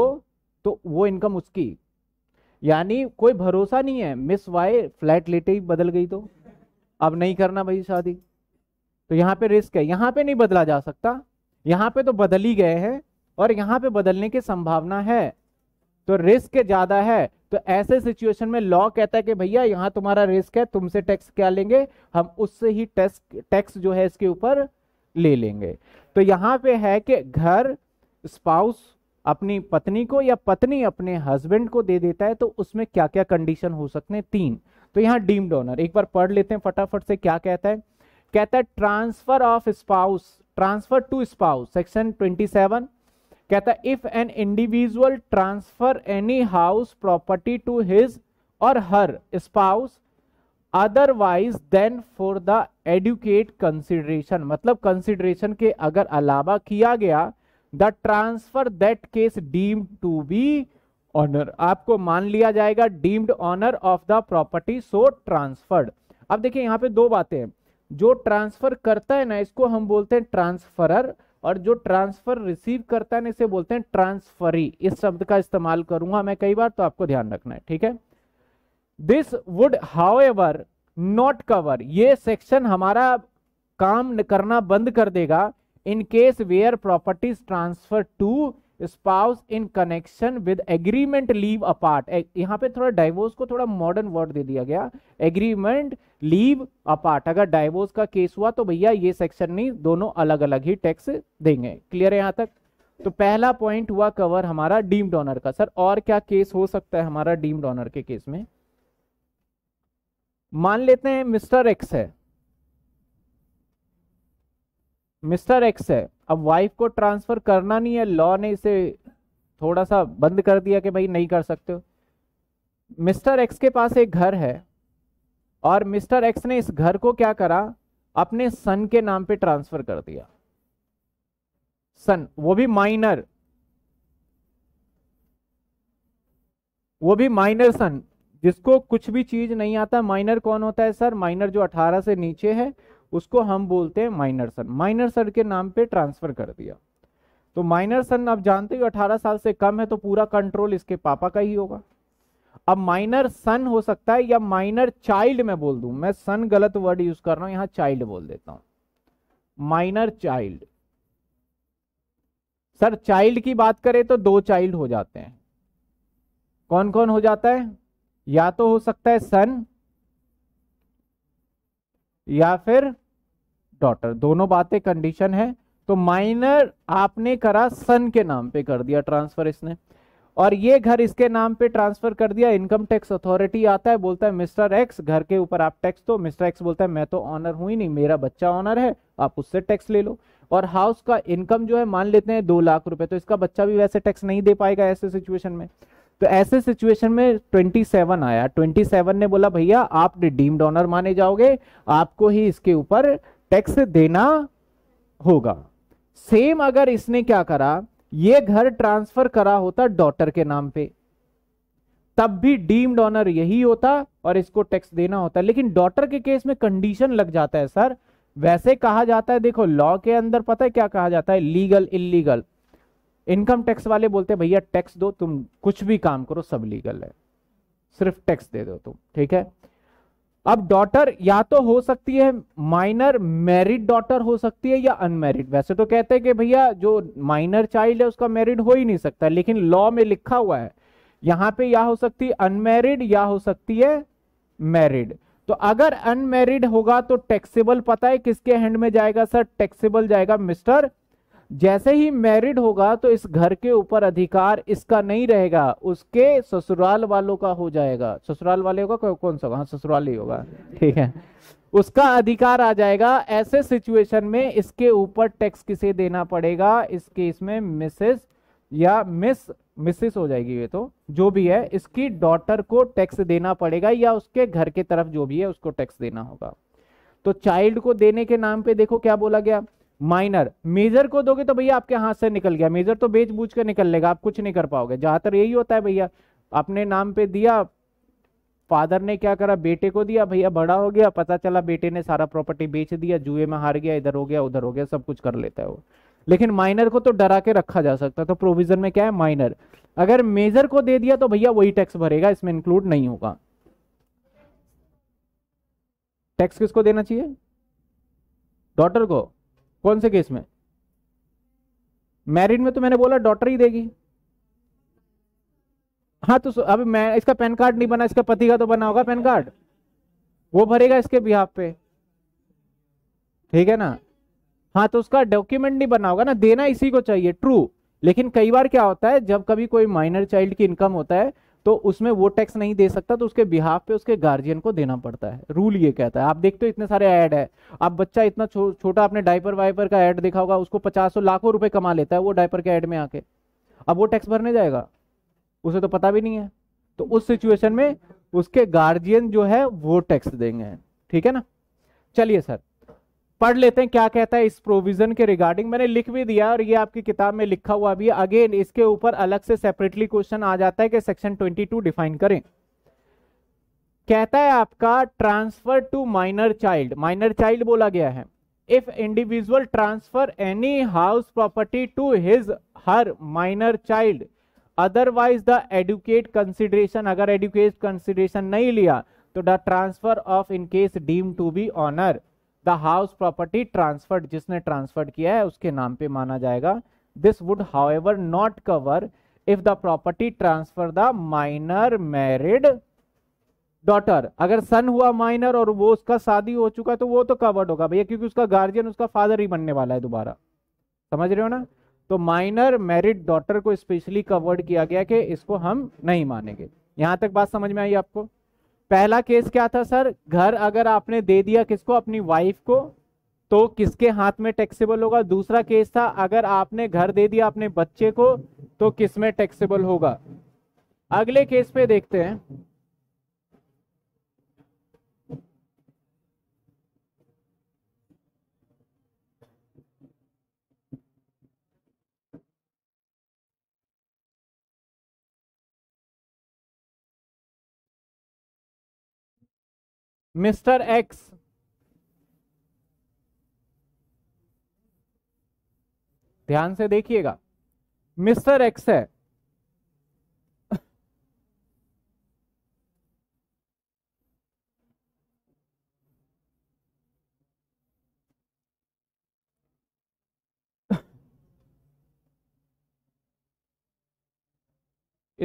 तो वो इनकम उसकी यानी कोई भरोसा नहीं है मिस वाई फ्लैट लेटे ही बदल गई तो अब नहीं करना भाई शादी तो यहाँ पे रिस्क है यहां पे नहीं बदला जा सकता यहां पे तो बदल ही गए हैं और यहां पे बदलने की संभावना है तो रिस्क ज्यादा है तो ऐसे सिचुएशन में लॉ कहता है कि भैया यहां तुम्हारा रिस्क है तुमसे टैक्स क्या लेंगे हम उससे ही टैक्स टैक्स जो है इसके ऊपर ले लेंगे तो यहां पे है कि घर स्पाउस अपनी पत्नी को या पत्नी अपने हस्बैंड को दे देता है तो उसमें क्या क्या कंडीशन हो सकते हैं तीन तो यहां डीम डोनर एक बार पढ़ लेते हैं फटाफट से क्या कहता है कहता है transfer of spouse transfer to spouse section twenty seven कहता है if an individual transfer any house property to his or her spouse otherwise than for the adequate consideration मतलब कंसिडरेशन के अगर अलावा किया गया the transfer that case deemed to be owner आपको मान लिया जाएगा deemed owner of the property so transferred अब देखिए यहां पे दो बातें हैं जो ट्रांसफर करता है ना इसको हम बोलते हैं ट्रांसफरर और जो ट्रांसफर रिसीव करता है ना इसे बोलते हैं ट्रांसफरी इस शब्द का इस्तेमाल करूंगा मैं कई बार तो आपको ध्यान रखना है ठीक है this would however not cover ये सेक्शन हमारा काम करना बंद कर देगा in case where properties transfer to spouse in connection with agreement leave apart यहाँ पे थोड़ा डाइवोर्स को थोड़ा मॉडर्न वर्ड दे दिया गया एग्रीमेंट लीव अपार्ट अगर डाइवोर्स का केस हुआ तो भैया ये सेक्शन नहीं दोनों अलग अलग ही टैक्स देंगे क्लियर है यहाँ तक तो पहला पॉइंट हुआ कवर हमारा डीम डोनर का सर और क्या केस हो सकता है हमारा डीम डोनर के केस में मान लेते हैं मिस्टर एक्स है मिस्टर एक्स है अब वाइफ को ट्रांसफर करना नहीं है लॉ ने इसे थोड़ा सा बंद कर दिया कि भाई नहीं कर सकते हो मिस्टर एक्स के पास एक घर है और मिस्टर एक्स ने इस घर को क्या करा अपने सन के नाम पे ट्रांसफर कर दिया सन वो भी माइनर वो भी माइनर सन जिसको कुछ भी चीज नहीं आता माइनर कौन होता है सर माइनर जो 18 से नीचे है उसको हम बोलते हैं माइनर सन माइनर सन के नाम पे ट्रांसफर कर दिया तो माइनर सन आप जानते हो 18 साल से कम है तो पूरा कंट्रोल इसके पापा का ही होगा अब माइनर सन हो सकता है या माइनर चाइल्ड मैं बोल दूं मैं सन गलत वर्ड यूज कर रहा हूं यहां चाइल्ड बोल देता हूं माइनर चाइल्ड सर चाइल्ड की बात करें तो दो चाइल्ड हो जाते हैं कौन कौन हो जाता है या तो हो सकता है सन या फिर डॉटर दोनों बातें कंडीशन है तो माइनर आपने करा सन के नाम पे कर दिया ट्रांसफर इसने और ये घर इसके नाम पे ट्रांसफर कर दिया इनकम टैक्स अथॉरिटी आता है बोलता है मिस्टर एक्स घर के ऊपर आप टैक्स दो मिस्टर एक्स बोलता है मैं तो ऑनर हूं ही नहीं मेरा बच्चा ऑनर है आप उससे टैक्स ले लो और हाउस का इनकम जो है मान लेते हैं दो लाख रुपए तो इसका बच्चा भी वैसे टैक्स नहीं दे पाएगा ऐसे सिचुएशन में तो ऐसे सिचुएशन में 27 आया 27 ने बोला भैया आप डीम्ड ऑनर माने जाओगे आपको ही इसके ऊपर टैक्स देना होगा सेम अगर इसने क्या करा ये घर ट्रांसफर करा होता डॉटर के नाम पे तब भी डीम्ड ऑनर यही होता और इसको टैक्स देना होता लेकिन डॉटर के केस में कंडीशन लग जाता है सर वैसे कहा जाता है देखो लॉ के अंदर पता है क्या कहा जाता है लीगल इलीगल इनकम टैक्स वाले बोलते हैं भैया टैक्स दो तुम कुछ भी काम करो सब लीगल है सिर्फ टैक्स दे दो तुम ठीक है अब डॉटर या तो हो सकती है माइनर मैरिड डॉटर हो सकती है या अनमैरिड वैसे तो कहते हैं कि भैया जो माइनर चाइल्ड है उसका मैरिड हो ही नहीं सकता लेकिन लॉ में लिखा हुआ है यहां पे या हो सकती है अनमैरिड या हो सकती है मैरिड तो अगर अनमैरिड होगा तो टैक्सेबल पता है किसके हैंड में जाएगा सर टैक्सेबल जाएगा मिस्टर जैसे ही मैरिड होगा तो इस घर के ऊपर अधिकार इसका नहीं रहेगा उसके ससुराल वालों का हो जाएगा ससुराल वाले होगा कौन सा होगा हाँ ससुराल ही होगा ठीक है उसका अधिकार आ जाएगा ऐसे सिचुएशन में इसके ऊपर टैक्स किसे देना पड़ेगा इसके इसमें मिसेस या मिस मिसेस हो जाएगी ये तो जो भी है इसकी डॉटर को टैक्स देना पड़ेगा या उसके घर के तरफ जो भी है उसको टैक्स देना होगा तो चाइल्ड को देने के नाम पे देखो क्या बोला गया माइनर मेजर को दोगे तो भैया आपके हाथ से निकल गया मेजर तो बेच बूझ कर निकल लेगा आप कुछ नहीं कर पाओगे ज्यादातर यही होता है भैया अपने नाम पे दिया फादर ने क्या करा बेटे को दिया भैया बड़ा हो गया पता चला बेटे ने सारा प्रॉपर्टी बेच दिया जुए में हार गया इधर हो गया उधर हो गया सब कुछ कर लेता है वो लेकिन माइनर को तो डरा के रखा जा सकता है तो प्रोविजन में क्या है माइनर अगर मेजर को दे दिया तो भैया वही टैक्स भरेगा इसमें इंक्लूड नहीं होगा टैक्स किसको देना चाहिए डॉटर को कौन से केस में मैरिड में तो मैंने बोला डॉटर ही देगी हाँ तो अब मैं इसका पैन कार्ड नहीं बना इसका पति का तो बना होगा पैन कार्ड वो भरेगा इसके बिहाफ पे ठीक है ना हाँ तो उसका डॉक्यूमेंट नहीं बना होगा ना देना इसी को चाहिए ट्रू लेकिन कई बार क्या होता है जब कभी कोई माइनर चाइल्ड की इनकम होता है तो उसमें वो टैक्स नहीं दे सकता तो उसके बिहाफ पे उसके गार्जियन को देना पड़ता है रूल ये कहता है आप देखते हो इतने सारे ऐड है आप बच्चा इतना छो, छोटा आपने डायपर वाइपर का ऐड देखा होगा उसको पचास सौ लाखों रुपए कमा लेता है वो डायपर के ऐड में आके अब वो टैक्स भरने जाएगा उसे तो पता भी नहीं है तो उस सिचुएशन में उसके गार्जियन जो है वो टैक्स देंगे ठीक है ना चलिए सर पढ़ लेते हैं क्या कहता है इस प्रोविजन के रिगार्डिंग मैंने लिख भी दिया और ये आपकी किताब में लिखा हुआ भी अगेन इसके ऊपर अलग से सेपरेटली क्वेश्चन आ जाता है कि सेक्शन 22 डिफाइन करें कहता है आपका transfer to minor child minor child बोला गया है if individual transfer any house property to his her minor child otherwise the adequate consideration अगर एडुकेट कंसिडरेशन नहीं लिया तो the transfer of in case deem to be owner house property transferred जिसने transferred किया है उसके नाम पे माना जाएगा this would however not cover if the property transfer the minor married daughter अगर सन हुआ माइनर और वो उसका शादी हो चुका तो वो तो कवर्ड होगा भैया क्योंकि उसका गार्जियन उसका फादर ही बनने वाला है दोबारा समझ रहे हो ना तो माइनर मैरिड डॉटर को स्पेशली कवर्ड किया गया कि इसको हम नहीं मानेंगे यहां तक बात समझ में आई आपको पहला केस क्या था सर घर अगर आपने दे दिया किसको अपनी वाइफ को तो किसके हाथ में टैक्सेबल होगा दूसरा केस था अगर आपने घर दे दिया अपने बच्चे को तो किस में टैक्सेबल होगा अगले केस पे देखते हैं मिस्टर एक्स ध्यान से देखिएगा मिस्टर एक्स है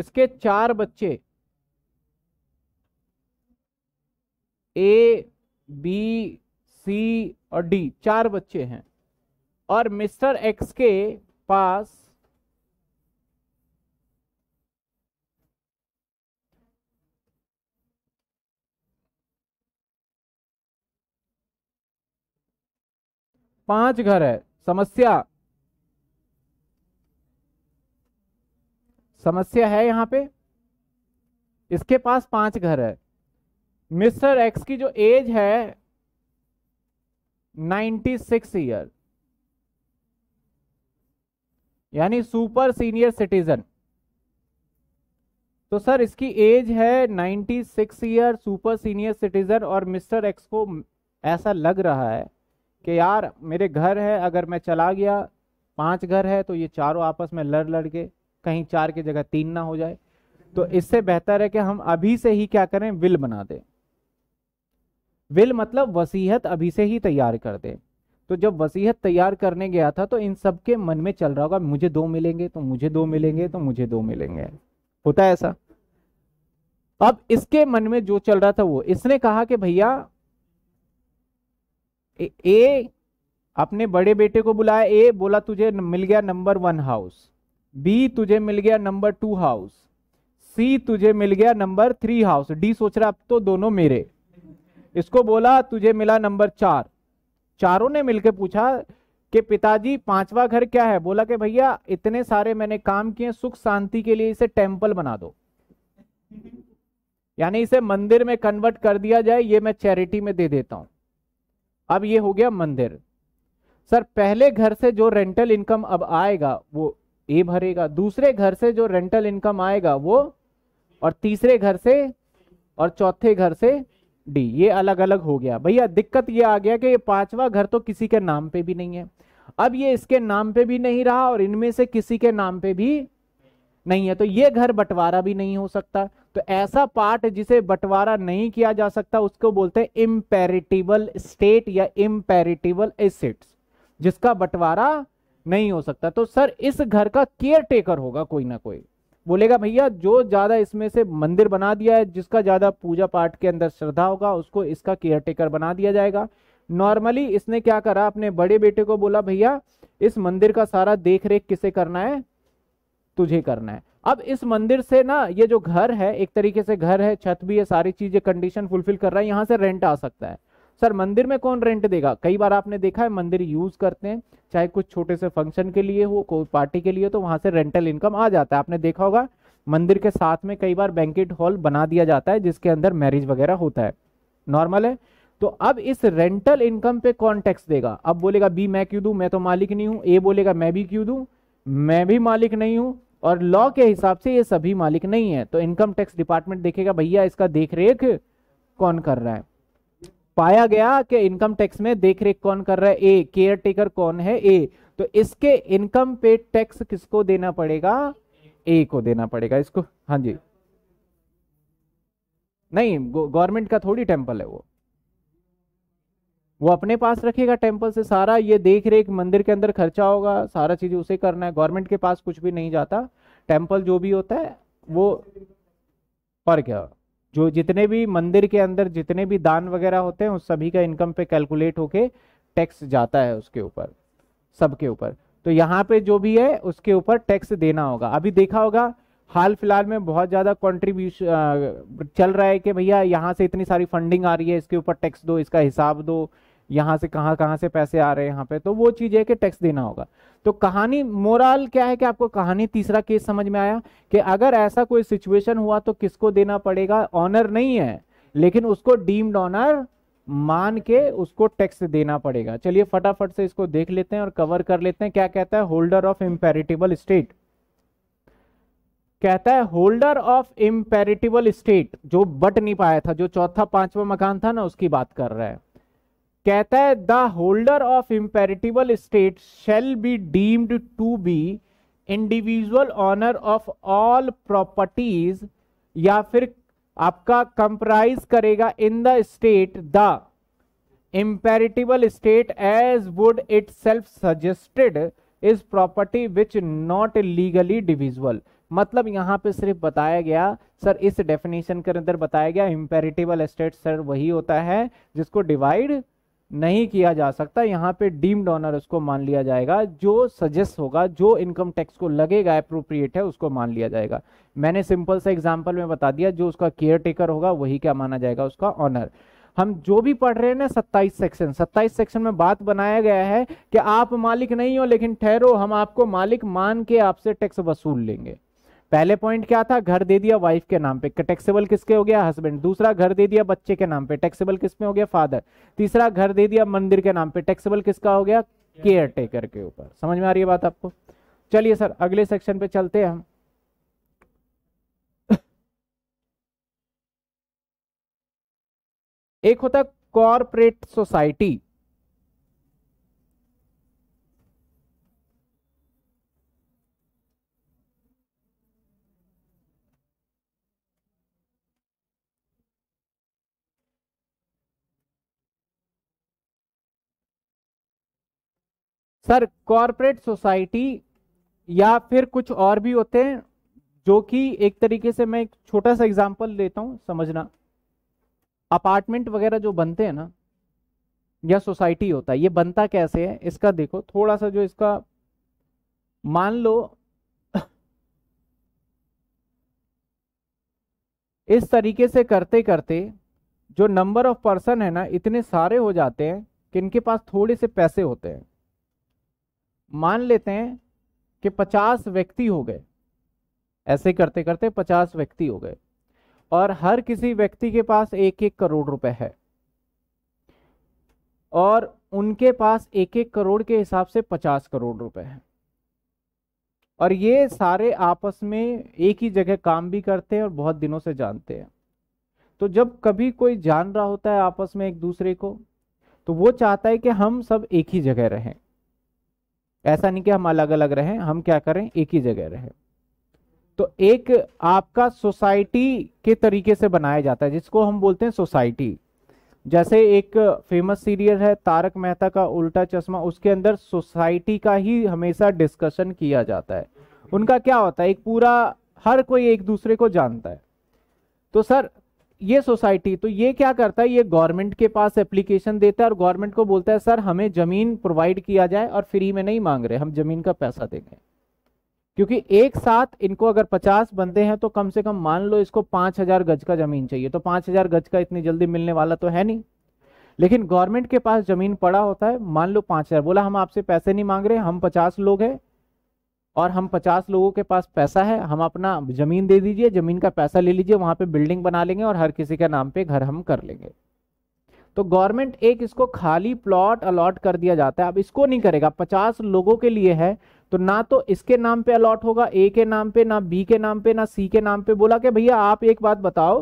इसके चार बच्चे ए बी सी और डी चार बच्चे हैं और मिस्टर एक्स के पास पांच घर है समस्या समस्या है यहां पे इसके पास पांच घर है मिस्टर एक्स की जो एज है 96 ईयर यानी सुपर सीनियर सिटीजन तो सर इसकी एज है 96 ईयर सुपर सीनियर सिटीजन और मिस्टर एक्स को ऐसा लग रहा है कि यार मेरे घर है अगर मैं चला गया पांच घर है तो ये चारों आपस में लड़ लड़ के कहीं चार की जगह तीन ना हो जाए तो इससे बेहतर है कि हम अभी से ही क्या करें विल बना दें विल मतलब वसीहत अभी से ही तैयार कर दे तो जब वसीहत तैयार करने गया था तो इन सब के मन में चल रहा होगा मुझे दो मिलेंगे तो मुझे दो मिलेंगे तो मुझे दो मिलेंगे होता है ऐसा अब इसके मन में जो चल रहा था वो इसने कहा कि भैया ए, ए अपने बड़े बेटे को बुलाया ए बोला तुझे मिल गया नंबर वन हाउस बी तुझे मिल गया नंबर टू हाउस सी तुझे मिल गया नंबर थ्री हाउस डी सोच रहा अब तो दोनों मेरे इसको बोला तुझे मिला नंबर चार चारों ने मिलकर पूछा कि पिताजी पांचवा घर क्या है बोला कि भैया इतने सारे मैंने काम किए सुख शांति के लिए इसे टेम्पल बना दो यानी इसे मंदिर में कन्वर्ट कर दिया जाए ये मैं चैरिटी में दे देता हूं अब ये हो गया मंदिर सर पहले घर से जो रेंटल इनकम अब आएगा वो ए भरेगा दूसरे घर से जो रेंटल इनकम आएगा वो और तीसरे घर से और चौथे घर से डी ये अलग अलग हो गया भैया दिक्कत ये आ गया कि ये पांचवा घर तो किसी के नाम पे भी नहीं है अब ये इसके नाम पे भी नहीं रहा और इनमें से किसी के नाम पे भी नहीं है तो ये घर बंटवारा भी नहीं हो सकता तो ऐसा पार्ट जिसे बंटवारा नहीं किया जा सकता उसको बोलते हैं इम्पेरिटिबल स्टेट या इम्पेरिटिबल एसेट्स जिसका बंटवारा नहीं हो सकता तो सर इस घर का केयर टेकर होगा कोई ना कोई बोलेगा भैया जो ज़्यादा इसमें से मंदिर बना दिया है जिसका ज़्यादा पूजा पाठ के अंदर श्रद्धा होगा उसको इसका केयर टेकर बना दिया जाएगा नॉर्मली इसने क्या करा अपने बड़े बेटे को बोला भैया इस मंदिर का सारा देख रेख किसे करना है तुझे करना है अब इस मंदिर से ना ये जो घर है एक तरीके से घर है छत भी है सारी चीजें कंडीशन फुलफिल कर रहा है यहां से रेंट आ सकता है सर मंदिर में कौन रेंट देगा कई बार आपने देखा है मंदिर यूज करते हैं चाहे कुछ छोटे से फंक्शन के लिए हो कोई पार्टी के लिए तो वहां से रेंटल इनकम आ जाता है आपने देखा होगा मंदिर के साथ में कई बार बैंकेट हॉल बना दिया जाता है जिसके अंदर मैरिज वगैरह होता है नॉर्मल है तो अब इस रेंटल इनकम पे कौन टैक्स देगा अब बोलेगा बी मैं क्यों दू मैं तो मालिक नहीं हूं ए बोलेगा मैं भी क्यों दू मैं भी मालिक नहीं हूं और लॉ के हिसाब से ये सभी मालिक नहीं है तो इनकम टैक्स डिपार्टमेंट देखेगा भैया इसका देख रेख कौन कर रहा है पाया गया कि इनकम टैक्स में देख रेख कौन कर रहा है ए केयर टेकर कौन है ए तो इसके इनकम पे टैक्स किसको देना पड़ेगा ए को देना पड़ेगा इसको हाँ जी नहीं गवर्नमेंट का थोड़ी टेम्पल है वो वो अपने पास रखेगा टेम्पल से सारा ये देख रेख मंदिर के अंदर खर्चा होगा सारा चीज उसे करना है गवर्नमेंट के पास कुछ भी नहीं जाता टेम्पल जो भी होता है वो पर क्या जो जितने भी मंदिर के अंदर जितने भी दान वगैरह होते हैं उस सभी का इनकम पे कैलकुलेट होके टैक्स जाता है उसके ऊपर सबके ऊपर तो यहाँ पे जो भी है उसके ऊपर टैक्स देना होगा अभी देखा होगा हाल फिलहाल में बहुत ज़्यादा कॉन्ट्रीब्यूशन चल रहा है कि भैया यहाँ से इतनी सारी फंडिंग आ रही है इसके ऊपर टैक्स दो इसका हिसाब दो यहाँ से कहाँ कहाँ से पैसे आ रहे हैं यहाँ पे तो वो चीज़ है कि टैक्स देना होगा तो कहानी मोरल क्या है कि आपको कहानी तीसरा केस समझ में आया कि अगर ऐसा कोई सिचुएशन हुआ तो किसको देना पड़ेगा ऑनर नहीं है लेकिन उसको डीम्ड ऑनर मान के उसको टैक्स देना पड़ेगा चलिए फटाफट से इसको देख लेते हैं और कवर कर लेते हैं क्या कहता है होल्डर ऑफ इम्पेरिटेबल स्टेट कहता है होल्डर ऑफ इम्पेरिटेबल स्टेट जो बट नहीं पाया था जो चौथा पांचवा मकान था ना उसकी बात कर रहा है कहता है the holder of impartible estate shall be deemed to be individual owner of all properties या फिर आपका कंप्राइज करेगा in the estate the estate as would itself suggested is property which not legally divisible मतलब यहां पे सिर्फ बताया गया सर इस डेफिनेशन के अंदर बताया गया इम्पेरिटिबल स्टेट सर वही होता है जिसको डिवाइड नहीं किया जा सकता यहाँ पे डीम्ड ऑनर उसको मान लिया जाएगा जो सजेस्ट होगा जो इनकम टैक्स को लगेगा अप्रोप्रिएट है उसको मान लिया जाएगा मैंने सिंपल सा एग्जाम्पल में बता दिया जो उसका केयर टेकर होगा वही क्या माना जाएगा उसका ऑनर हम जो भी पढ़ रहे हैं ना सत्ताईस सेक्शन सत्ताईस सेक्शन में बात बनाया गया है कि आप मालिक नहीं हो लेकिन ठहरो हम आपको मालिक मान के आपसे टैक्स वसूल लेंगे पहले पॉइंट क्या था घर दे दिया वाइफ के नाम पे टैक्सेबल किसके हो गया हस्बैंड दूसरा घर दे दिया बच्चे के नाम पे टैक्सेबल किस में हो गया फादर तीसरा घर दे दिया मंदिर के नाम पे टैक्सेबल किसका हो गया केयर टेकर के ऊपर समझ में आ रही है बात आपको चलिए सर अगले सेक्शन पे चलते हैं हम एक होता है corporate society sir corporate society या फिर कुछ और भी होते हैं जो कि एक तरीके से मैं एक छोटा सा एग्जांपल लेता हूं समझना अपार्टमेंट वगैरह जो बनते हैं ना या सोसाइटी होता है ये बनता कैसे है इसका देखो थोड़ा सा जो इसका मान लो इस तरीके से करते करते जो नंबर ऑफ पर्सन है ना इतने सारे हो जाते हैं कि इनके पास थोड़े से पैसे होते हैं मान लेते हैं कि 50 व्यक्ति हो गए ऐसे करते करते 50 व्यक्ति हो गए और हर किसी व्यक्ति के पास एक एक करोड़ रुपए है और उनके पास एक एक करोड़ के हिसाब से 50 करोड़ रुपए हैं और ये सारे आपस में एक ही जगह काम भी करते हैं और बहुत दिनों से जानते हैं तो जब कभी कोई जान रहा होता है आपस में एक दूसरे को तो वो चाहता है कि हम सब एक ही जगह रहें ऐसा नहीं कि हम अलग अलग रहें हम क्या करें एक ही जगह रहें तो एक आपका सोसाइटी के तरीके से बनाया जाता है जिसको हम बोलते हैं सोसाइटी जैसे एक फेमस सीरियल है तारक मेहता का उल्टा चश्मा उसके अंदर सोसाइटी का ही हमेशा डिस्कशन किया जाता है उनका क्या होता है एक पूरा हर कोई एक दूसरे को जानता है तो सर ये सोसाइटी तो ये क्या करता है ये गवर्नमेंट के पास एप्लीकेशन देता है और गवर्नमेंट को बोलता है सर हमें ज़मीन प्रोवाइड किया जाए और फ्री में नहीं मांग रहे हम ज़मीन का पैसा देंगे क्योंकि एक साथ इनको अगर 50 बंदे हैं तो कम से कम मान लो इसको 5000 गज का ज़मीन चाहिए तो 5000 गज का इतनी जल्दी मिलने वाला तो है नहीं लेकिन गवर्नमेंट के पास ज़मीन पड़ा होता है मान लो पाँच बोला हम आपसे पैसे नहीं मांग रहे हम पचास लोग हैं और हम पचास लोगों के पास पैसा है हम अपना ज़मीन दे दीजिए ज़मीन का पैसा ले लीजिए वहां पे बिल्डिंग बना लेंगे और हर किसी के नाम पे घर हम कर लेंगे तो गवर्नमेंट एक इसको खाली प्लॉट अलॉट कर दिया जाता है अब इसको नहीं करेगा पचास लोगों के लिए है तो ना तो इसके नाम पे अलॉट होगा ए के नाम पे ना बी के नाम पे ना सी के नाम पे बोला कि भैया आप एक बात बताओ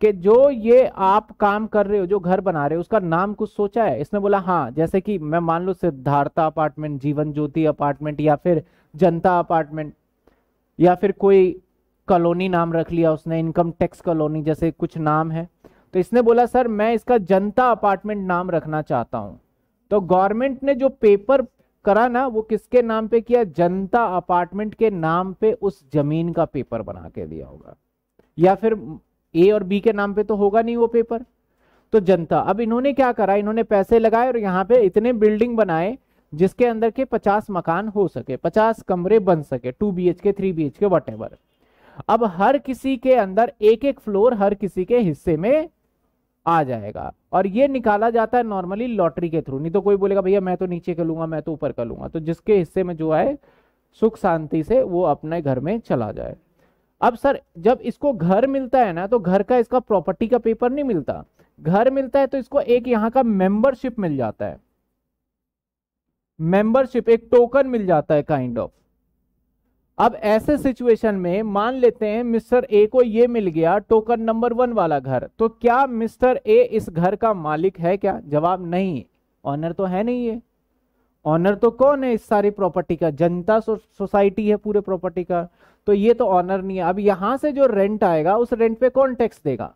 कि जो ये आप काम कर रहे हो जो घर बना रहे हो उसका नाम कुछ सोचा है इसने बोला हाँ जैसे कि मैं मान लो सिद्धार्था अपार्टमेंट जीवन ज्योति अपार्टमेंट या फिर जनता अपार्टमेंट या फिर कोई कॉलोनी नाम रख लिया उसने इनकम टैक्स कॉलोनी जैसे कुछ नाम है तो इसने बोला सर मैं इसका जनता अपार्टमेंट नाम रखना चाहता हूं तो गवर्नमेंट ने जो पेपर करा ना वो किसके नाम पे किया जनता अपार्टमेंट के नाम पे उस जमीन का पेपर बना के दिया होगा या फिर ए और बी के नाम पे तो होगा नहीं वो पेपर तो जनता अब इन्होंने क्या करा इन्होंने पैसे लगाए और यहाँ पे इतने बिल्डिंग बनाए जिसके अंदर के 50 मकान हो सके 50 कमरे बन सके two B H K three B H K what अब हर किसी के अंदर एक एक फ्लोर हर किसी के हिस्से में आ जाएगा और ये निकाला जाता है नॉर्मली लॉटरी के थ्रू नहीं तो कोई बोलेगा भैया मैं तो नीचे कर लूंगा मैं तो ऊपर कर लूंगा तो जिसके हिस्से में जो है सुख शांति से वो अपने घर में चला जाए अब सर जब इसको घर मिलता है ना तो घर का इसका प्रॉपर्टी का पेपर नहीं मिलता घर मिलता है तो इसको एक यहाँ का मेंबरशिप मिल जाता है मेंबरशिप एक टोकन मिल जाता है काइंड kind ऑफ of. अब ऐसे सिचुएशन में मान लेते हैं मिस्टर ए को यह मिल गया टोकन नंबर वन वाला घर तो क्या मिस्टर ए इस घर का मालिक है क्या जवाब नहीं ऑनर तो है नहीं ये ऑनर तो कौन है इस सारी प्रॉपर्टी का जनता सो, सोसाइटी है पूरे प्रॉपर्टी का तो ये तो ऑनर नहीं है अब यहां से जो रेंट आएगा उस रेंट पे कौन टैक्स देगा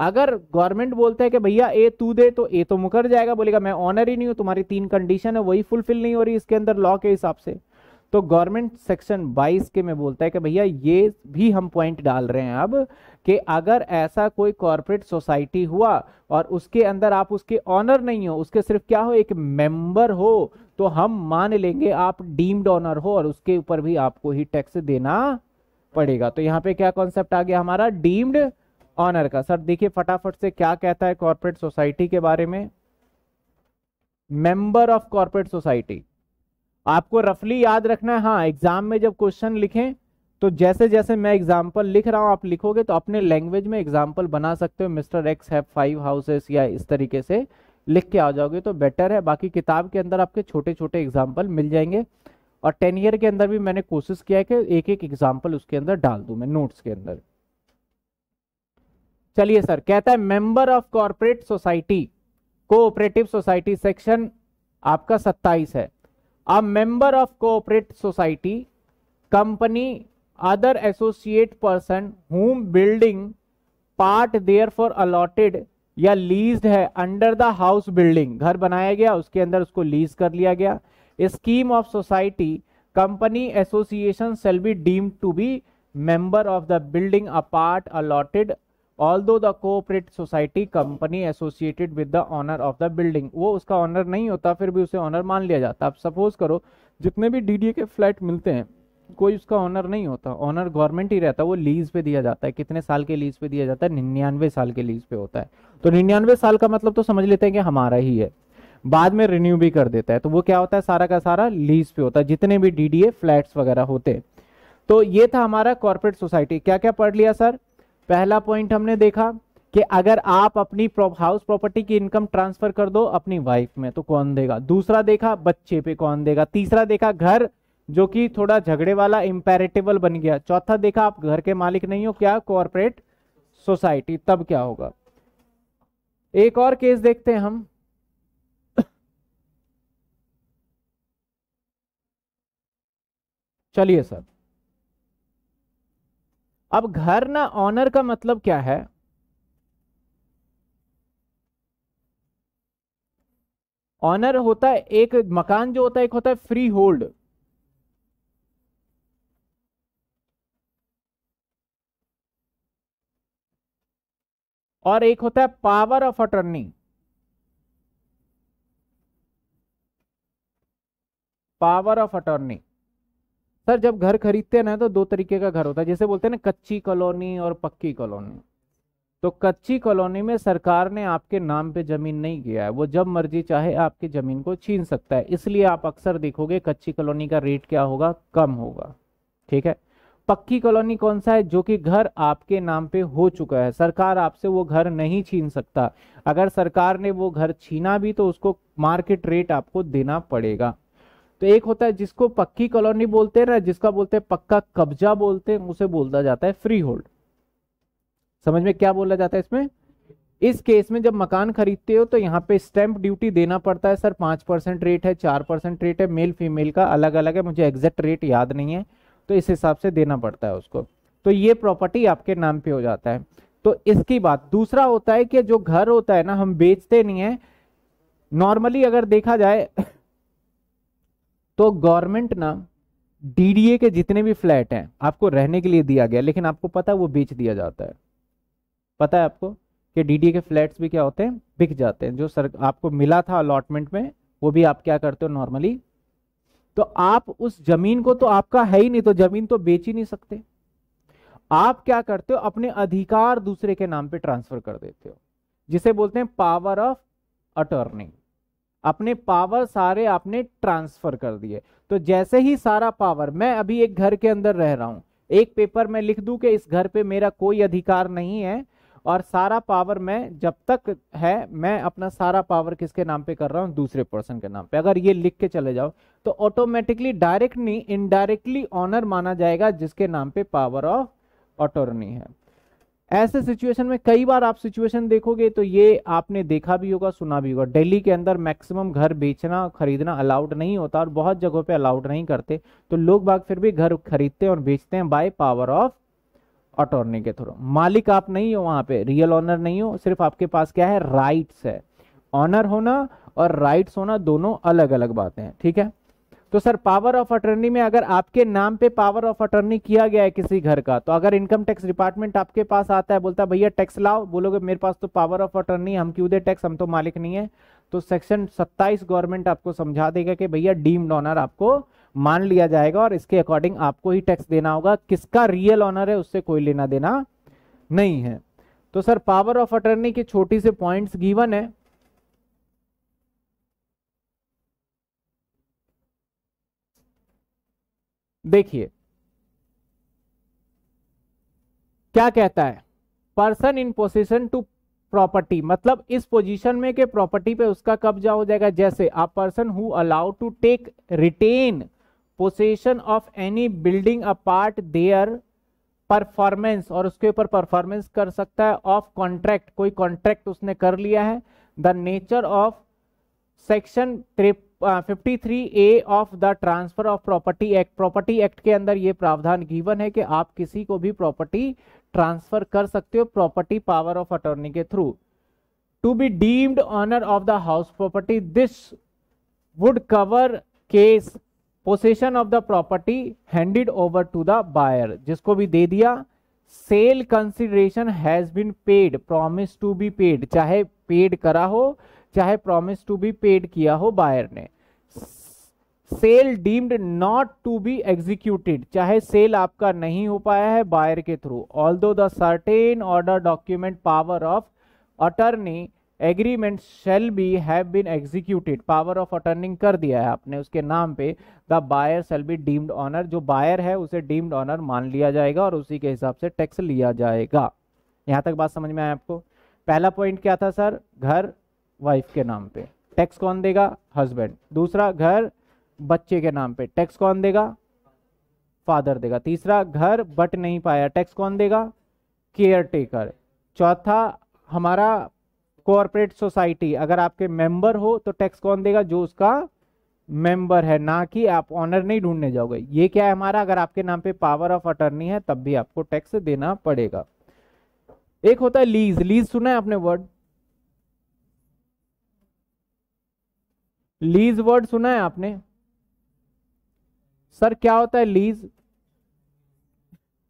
अगर गवर्नमेंट बोलते हैं कि भैया ए तू दे तो ए तो मुकर जाएगा बोलेगा मैं ऑनर ही नहीं हूं तुम्हारी तीन कंडीशन है वही फुलफिल नहीं हो रही इसके अंदर लॉ के हिसाब से तो गवर्नमेंट सेक्शन 22 के में बोलता है कि भैया ये भी हम पॉइंट डाल रहे हैं अब कि अगर ऐसा कोई कॉरपोरेट सोसाइटी हुआ और उसके अंदर आप उसके ऑनर नहीं हो उसके सिर्फ क्या हो एक मेंबर हो तो हम मान लेंगे आप डीम्ड ऑनर हो और उसके ऊपर भी आपको ही टैक्स देना पड़ेगा तो यहाँ पे क्या कॉन्सेप्ट आ गया हमारा डीम्ड ऑनर का सर देखिए फटाफट से क्या कहता है कॉर्पोरेट सोसाइटी के बारे में मेंबर ऑफ कॉर्पोरेट सोसाइटी आपको रफली याद रखना है हाँ एग्जाम में जब क्वेश्चन लिखें तो जैसे जैसे मैं एग्जाम्पल लिख रहा हूं आप लिखोगे तो अपने लैंग्वेज में एग्जाम्पल बना सकते हो Mr X have five houses या इस तरीके से लिख के आ जाओगे तो बेटर है बाकी किताब के अंदर आपके छोटे छोटे एग्जाम्पल मिल जाएंगे और टेन ईयर के अंदर भी मैंने कोशिश किया है कि एक एक एग्जाम्पल उसके अंदर डाल दूँ मैं नोट्स के अंदर चलिए सर कहता है member of corporate society cooperative society section आपका सत्ताईस है अब member of cooperative society company other associate person home building part there for allotted या लीज है अंडर द हाउस बिल्डिंग घर बनाया गया उसके अंदर उसको लीज कर लिया गया scheme of society company association shall be deemed to be member of the building a part allotted although the cooperative society company associated with the owner of the building वो उसका honour नहीं होता फिर भी उसे honour मान लिया जाता आप सपोज करो जितने भी डी के फ्लैट मिलते हैं कोई उसका ऑनर नहीं होता ऑनर गवर्नमेंट ही रहता है वो लीज पे दिया जाता है कितने साल के लीज पे दिया जाता है निन्यानवे साल के लीज पे होता है तो निन्यानवे साल का मतलब तो समझ लेते हैं कि हमारा ही है बाद में रिन्यू भी कर देता है तो वो क्या होता है सारा का सारा लीज पे होता है जितने भी डीडीए फ्लैट्स वगैरह होते हैं तो ये था हमारा कॉर्पोरेट सोसाइटी क्या क्या पढ़ लिया सर पहला पॉइंट हमने देखा कि अगर आप अपनी हाउस प्रॉपर्टी की इनकम ट्रांसफर कर दो अपनी वाइफ में तो कौन देगा दूसरा देखा बच्चे पे कौन देगा तीसरा देखा घर जो कि थोड़ा झगड़े वाला इम्पेरेटेबल बन गया चौथा देखा आप घर के मालिक नहीं हो क्या कॉरपोरेट सोसाइटी तब क्या होगा एक और केस देखते हैं हम चलिए सर अब घर ना ऑनर का मतलब क्या है ऑनर होता है एक मकान जो होता है एक होता है फ्री होल्ड और एक होता है power of attorney power of attorney sir जब घर खरीदते हैं ना तो दो तरीके का घर होता है जैसे बोलते हैं ना कच्ची कॉलोनी और पक्की कॉलोनी तो कच्ची कॉलोनी में सरकार ने आपके नाम पे जमीन नहीं किया है वो जब मर्जी चाहे आपकी जमीन को छीन सकता है इसलिए आप अक्सर देखोगे कच्ची कॉलोनी का रेट क्या होगा कम होगा ठीक है पक्की कॉलोनी कौन सा है जो कि घर आपके नाम पे हो चुका है सरकार आपसे वो घर नहीं छीन सकता अगर सरकार ने वो घर छीना भी तो उसको मार्केट रेट आपको देना पड़ेगा तो एक होता है जिसको पक्की कॉलोनी बोलते हैं ना जिसका बोलते हैं पक्का कब्जा बोलते हैं उसे बोलता जाता है फ्री होल्ड समझ में क्या बोला जाता है इसमें इस केस में जब मकान खरीदते हो तो यहाँ पे स्टैंप ड्यूटी देना पड़ता है सर पांच परसेंट रेट है चार परसेंट रेट है मेल फीमेल का अलग अलग है मुझे एग्जैक्ट रेट याद नहीं है तो इस हिसाब से देना पड़ता है उसको तो ये प्रॉपर्टी आपके नाम पे हो जाता है तो इसकी बात दूसरा होता है कि जो घर होता है ना हम बेचते नहीं है नॉर्मली अगर देखा जाए तो गवर्नमेंट ना डीडीए के जितने भी फ्लैट हैं आपको रहने के लिए दिया गया लेकिन आपको पता है वो बेच दिया जाता है पता है आपको कि डीडीए के फ्लैट्स भी क्या होते हैं बिक जाते हैं जो सर आपको मिला था अलॉटमेंट में वो भी आप क्या करते हो नॉर्मली तो आप उस जमीन को तो आपका है ही नहीं तो जमीन तो बेच ही नहीं सकते आप क्या करते हो अपने अधिकार दूसरे के नाम पे ट्रांसफर कर देते हो जिसे बोलते हैं पावर ऑफ अटर्निंग अपने पावर सारे आपने ट्रांसफर कर दिए तो जैसे ही सारा पावर मैं अभी एक घर के अंदर रह रहा हूं एक पेपर में लिख दूं कि इस घर पे मेरा कोई अधिकार नहीं है और सारा पावर मैं जब तक है मैं अपना सारा पावर किसके नाम पे कर रहा हूं दूसरे पर्सन के नाम पे अगर ये लिख के चले जाओ तो ऑटोमेटिकली डायरेक्टली इनडायरेक्टली ऑनर माना जाएगा जिसके नाम पे पावर ऑफ ऑटोरनी है ऐसे सिचुएशन में कई बार आप सिचुएशन देखोगे तो ये आपने देखा भी होगा सुना भी होगा दिल्ली के अंदर मैक्सिमम घर बेचना खरीदना अलाउड नहीं होता और बहुत जगहों पे अलाउड नहीं करते तो लोग बाग फिर भी घर खरीदते हैं और बेचते हैं बाय पावर ऑफ अटोर्नी के थ्रू मालिक आप नहीं हो वहां पे रियल ऑनर नहीं हो सिर्फ आपके पास क्या है राइट्स है ऑनर होना और राइट्स होना दोनों अलग अलग बातें हैं ठीक है तो सर पावर ऑफ अटर्नी में अगर आपके नाम पे पावर ऑफ अटर्नी किया गया है किसी घर का तो अगर इनकम टैक्स डिपार्टमेंट आपके पास आता है बोलता है भैया टैक्स लाओ बोलोगे मेरे पास तो पावर ऑफ अटर्नी हम क्यों दे टैक्स हम तो मालिक नहीं है तो सेक्शन 27 गवर्नमेंट आपको समझा देगा कि भैया डीम्ड ऑनर आपको मान लिया जाएगा और इसके अकॉर्डिंग आपको ही टैक्स देना होगा किसका रियल ऑनर है उससे कोई लेना देना नहीं है तो सर पावर ऑफ अटर्नी के छोटी से पॉइंट्स गिवन है देखिए क्या कहता है person in position to property मतलब इस पोजीशन में के प्रॉपर्टी पे उसका कब्जा हो जाएगा जैसे a person who allowed to take retain position of any building a part there performance और उसके ऊपर परफॉर्मेंस कर सकता है ऑफ कॉन्ट्रैक्ट कोई कॉन्ट्रैक्ट उसने कर लिया है the nature of section fifty three A of the transfer of property act property act के अंदर ये प्रावधान गिवन है कि आप किसी को भी प्रॉपर्टी ट्रांसफर कर सकते हो प्रॉपर्टी पावर ऑफ अटॉर्नी के through to be deemed owner of the house property this would cover case possession of the property handed over to the buyer जिसको भी दे दिया sale consideration has been paid promise to be paid चाहे paid करा हो चाहे promise to be paid किया हो बायर ने sale deemed not to be executed चाहे सेल आपका नहीं हो पाया है बायर के through although the certain order document power of attorney agreement shall be have been executed power of attorney कर दिया है आपने उसके नाम पे the buyer shall be deemed owner जो बायर है उसे डीम्ड ऑनर मान लिया जाएगा और उसी के हिसाब से टैक्स लिया जाएगा यहाँ तक बात समझ में आया आपको पहला पॉइंट क्या था सर घर वाइफ के नाम पे टैक्स कौन देगा हस्बैंड दूसरा घर बच्चे के नाम पे टैक्स कौन देगा फादर देगा तीसरा घर बट नहीं पाया टैक्स कौन देगा केयर टेकर चौथा हमारा कॉरपोरेट सोसाइटी अगर आपके मेंबर हो तो टैक्स कौन देगा जो उसका मेंबर है ना कि आप ऑनर नहीं ढूंढने जाओगे ये क्या है हमारा अगर आपके नाम पे पावर ऑफ अटर्नी है तब भी आपको टैक्स देना पड़ेगा एक होता है लीज लीज सुना है आपने वर्ड लीज वर्ड सुना है आपने सर क्या होता है लीज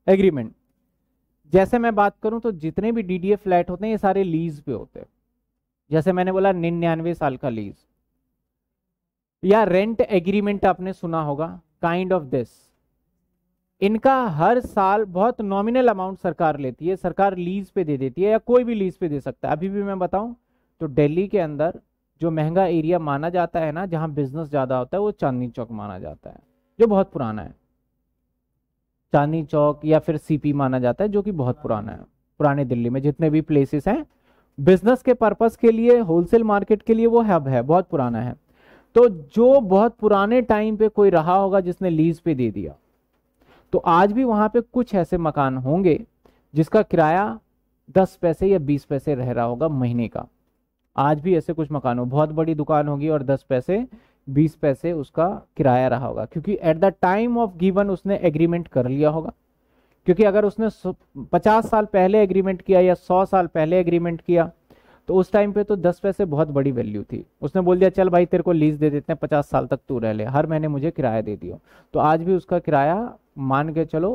एग्रीमेंट जैसे मैं बात करूं तो जितने भी डीडीए फ्लैट होते हैं ये सारे लीज पे होते हैं जैसे मैंने बोला निन्यानवे साल का लीज या रेंट एग्रीमेंट आपने सुना होगा काइंड ऑफ दिस इनका हर साल बहुत नॉमिनल अमाउंट सरकार लेती है सरकार लीज पे दे देती है या कोई भी लीज पे दे सकता है अभी भी मैं बताऊं तो दिल्ली के अंदर जो महंगा एरिया माना जाता है ना जहाँ बिजनेस ज़्यादा होता है वो चांदनी चौक माना जाता है जो बहुत पुराना है चांदनी चौक या फिर सीपी माना जाता है जो कि बहुत पुराना है पुराने दिल्ली में जितने भी प्लेसेस हैं बिजनेस के पर्पस के लिए होलसेल मार्केट के लिए वो हब है बहुत पुराना है तो जो बहुत पुराने टाइम पे कोई रहा होगा जिसने लीज पे दे दिया तो आज भी वहां पे कुछ ऐसे मकान होंगे जिसका किराया दस पैसे या बीस पैसे रह रहा होगा महीने का आज भी ऐसे कुछ मकान हो बहुत बड़ी दुकान होगी और दस पैसे बीस पैसे उसका किराया रहा होगा क्योंकि at the time of given उसने एग्रीमेंट कर लिया होगा क्योंकि अगर उसने पचास साल पहले एग्रीमेंट किया या सौ साल पहले एग्रीमेंट किया तो उस टाइम पे तो दस पैसे बहुत बड़ी वैल्यू थी उसने बोल दिया चल भाई तेरे को लीज दे देते हैं पचास साल तक तू रह ले हर महीने मुझे किराया दे दियो तो आज भी उसका किराया मान के चलो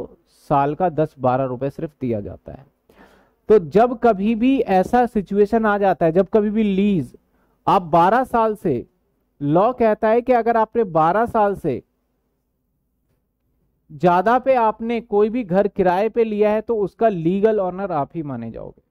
साल का दस बारह रुपए सिर्फ दिया जाता है तो जब कभी भी ऐसा सिचुएशन आ जाता है जब कभी भी लीज आप 12 साल से लॉ कहता है कि अगर आपने 12 साल से ज्यादा पे आपने कोई भी घर किराए पे लिया है तो उसका लीगल ऑनर आप ही माने जाओगे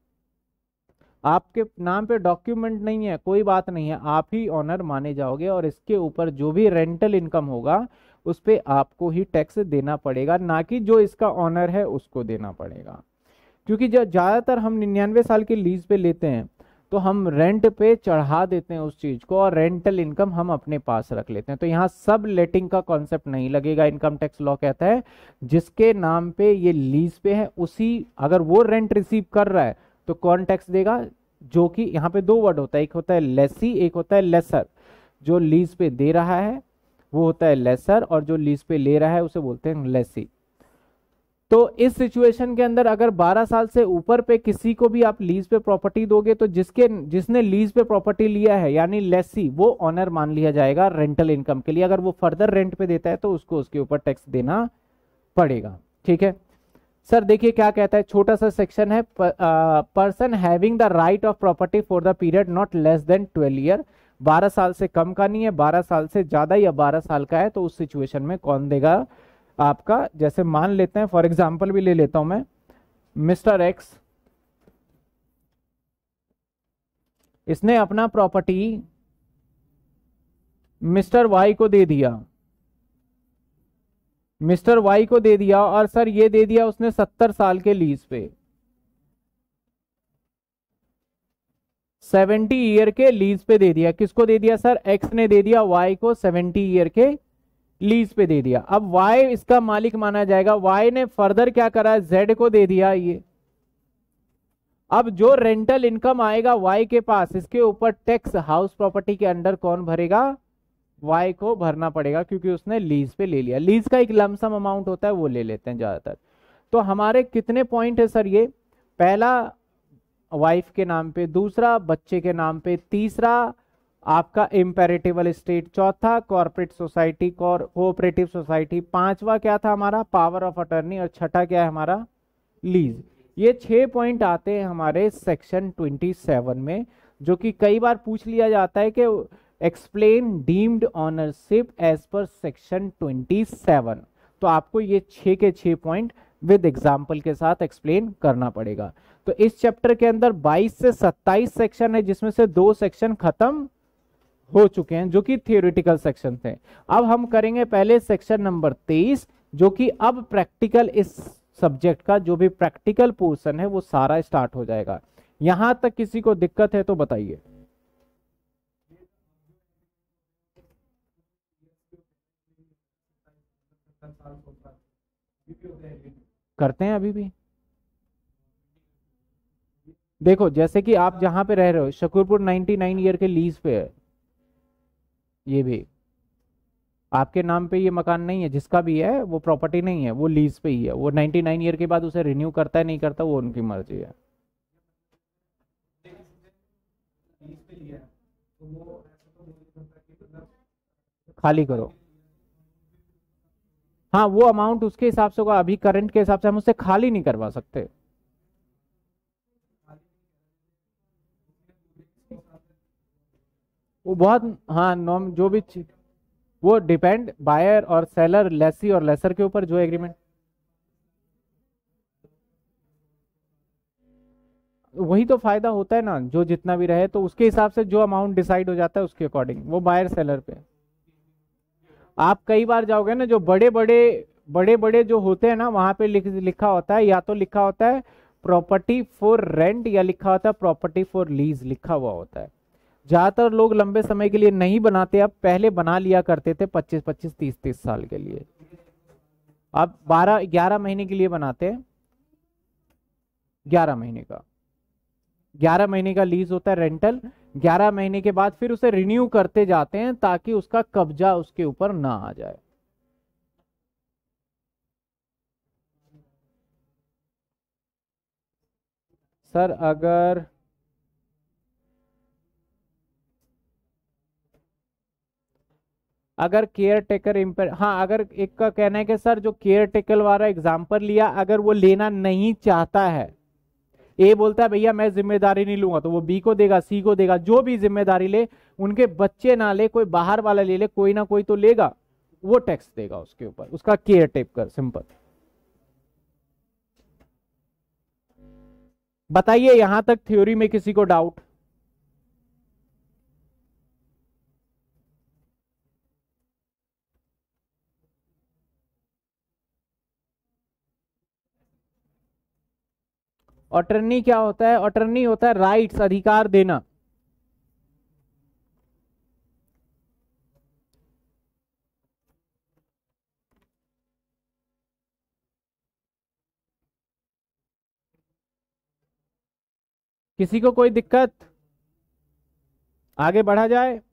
आपके नाम पे डॉक्यूमेंट नहीं है कोई बात नहीं है आप ही ऑनर माने जाओगे और इसके ऊपर जो भी रेंटल इनकम होगा उस पर आपको ही टैक्स देना पड़ेगा ना कि जो इसका ऑनर है उसको देना पड़ेगा क्योंकि जब ज़्यादातर हम निन्यानवे साल की लीज पे लेते हैं तो हम रेंट पे चढ़ा देते हैं उस चीज़ को और रेंटल इनकम हम अपने पास रख लेते हैं तो यहाँ सब लेटिंग का कॉन्सेप्ट नहीं लगेगा इनकम टैक्स लॉ कहता है जिसके नाम पे ये लीज पे है उसी अगर वो रेंट रिसीव कर रहा है तो कौन टैक्स देगा जो कि यहाँ पे दो वर्ड होता है एक होता है लेसी एक होता है लेसर जो लीज पे दे रहा है वो होता है लेसर और जो लीज पे ले रहा है उसे बोलते हैं लेसी तो इस सिचुएशन के अंदर अगर 12 साल से ऊपर पे किसी को भी आप लीज पे प्रॉपर्टी दोगे तो जिसके जिसने लीज पे प्रॉपर्टी लिया है यानी लेसी वो ऑनर मान लिया जाएगा रेंटल इनकम के लिए अगर वो फर्दर रेंट पे देता है तो उसको उसके ऊपर टैक्स देना पड़ेगा ठीक है सर देखिए क्या कहता है छोटा सा सेक्शन है person having the right of property for the period not less than twelve year बारह साल से कम का नहीं है बारह साल से ज्यादा या बारह साल का है तो उस सिचुएशन में कौन देगा आपका जैसे मान लेते हैं फॉर एग्जाम्पल भी ले लेता हूं मैं मिस्टर एक्स इसने अपना प्रॉपर्टी मिस्टर वाई को दे दिया मिस्टर वाई को दे दिया और सर ये दे दिया उसने सत्तर साल के लीज पे सेवेंटी ईयर के लीज पे दे दिया किसको दे दिया सर एक्स ने दे दिया वाई को सेवेंटी ईयर के लीज पे दे दिया अब वाई इसका मालिक माना जाएगा वाई ने फर्दर क्या करा जेड को दे दिया ये अब जो रेंटल इनकम आएगा वाई के पास इसके ऊपर टैक्स हाउस प्रॉपर्टी के अंडर कौन भरेगा वाई को भरना पड़ेगा क्योंकि उसने लीज पे ले लिया लीज का एक लमसम अमाउंट होता है वो ले लेते हैं ज्यादातर तो हमारे कितने पॉइंट है सर ये पहला वाइफ के नाम पे दूसरा बच्चे के नाम पे तीसरा आपका इम्पेरेटिवल स्टेट चौथा कॉर्पोरेट सोसाइटी कोऑपरेटिव सोसाइटी पांचवा क्या था हमारा पावर ऑफ अटर्नी और छठा क्या है हमारा लीज ये छह पॉइंट आते हैं हमारे सेक्शन 27 में जो कि कई बार पूछ लिया जाता है कि explain deemed ownership as per section 27 तो आपको ये छः के छः पॉइंट विद एग्जाम्पल के साथ एक्सप्लेन करना पड़ेगा तो इस चैप्टर के अंदर 22 से 27 सेक्शन है जिसमें से दो सेक्शन खत्म हो चुके हैं जो कि थियोरिटिकल सेक्शन थे अब हम करेंगे पहले सेक्शन नंबर तेईस जो कि अब प्रैक्टिकल इस सब्जेक्ट का जो भी प्रैक्टिकल पोर्सन है वो सारा स्टार्ट हो जाएगा यहां तक किसी को दिक्कत है तो बताइए करते हैं अभी भी देखो जैसे कि आप जहां पे रह रहे हो शकुरपुर 99 ईयर के लीज पे है ये भी आपके नाम पे ये मकान नहीं है जिसका भी है वो प्रॉपर्टी नहीं है वो लीज पे ही है वो 99 ईयर के बाद उसे रिन्यू करता है नहीं करता वो उनकी मर्जी है खाली करो हाँ वो अमाउंट उसके हिसाब से होगा अभी करंट के हिसाब से हम उससे खाली नहीं करवा सकते वो बहुत हाँ नॉम जो भी वो डिपेंड बायर और सेलर लेसी और लेसर के ऊपर जो एग्रीमेंट वही तो फायदा होता है ना जो जितना भी रहे तो उसके हिसाब से जो अमाउंट डिसाइड हो जाता है उसके अकॉर्डिंग वो बायर सेलर पे आप कई बार जाओगे ना जो बड़े बड़े बड़े बड़े जो होते हैं ना वहां पे लिख लिखा होता है या तो लिखा होता है प्रॉपर्टी फॉर रेंट या लिखा होता है प्रॉपर्टी फॉर लीज लिखा हुआ होता है ज़्यादातर लोग लंबे समय के लिए नहीं बनाते अब पहले बना लिया करते थे 25 25 30 30 साल के लिए अब 12 11 महीने के लिए बनाते हैं 11 महीने का 11 महीने का लीज होता है रेंटल 11 महीने के बाद फिर उसे रिन्यू करते जाते हैं ताकि उसका कब्जा उसके ऊपर ना आ जाए सर अगर अगर केयर टेकर इम्पे हाँ अगर एक का कहना है कि सर जो केयर टेकर वाला एग्जाम्पल लिया अगर वो लेना नहीं चाहता है ए बोलता है भैया मैं जिम्मेदारी नहीं लूंगा तो वो बी को देगा सी को देगा जो भी जिम्मेदारी ले उनके बच्चे ना ले कोई बाहर वाला ले ले कोई ना कोई तो लेगा वो टैक्स देगा उसके ऊपर उसका केयर टेकर सिंपल बताइए यहां तक थ्योरी में किसी को डाउट अटर्नी क्या होता है अटर्नी होता है राइट्स अधिकार देना किसी को कोई दिक्कत आगे बढ़ा जाए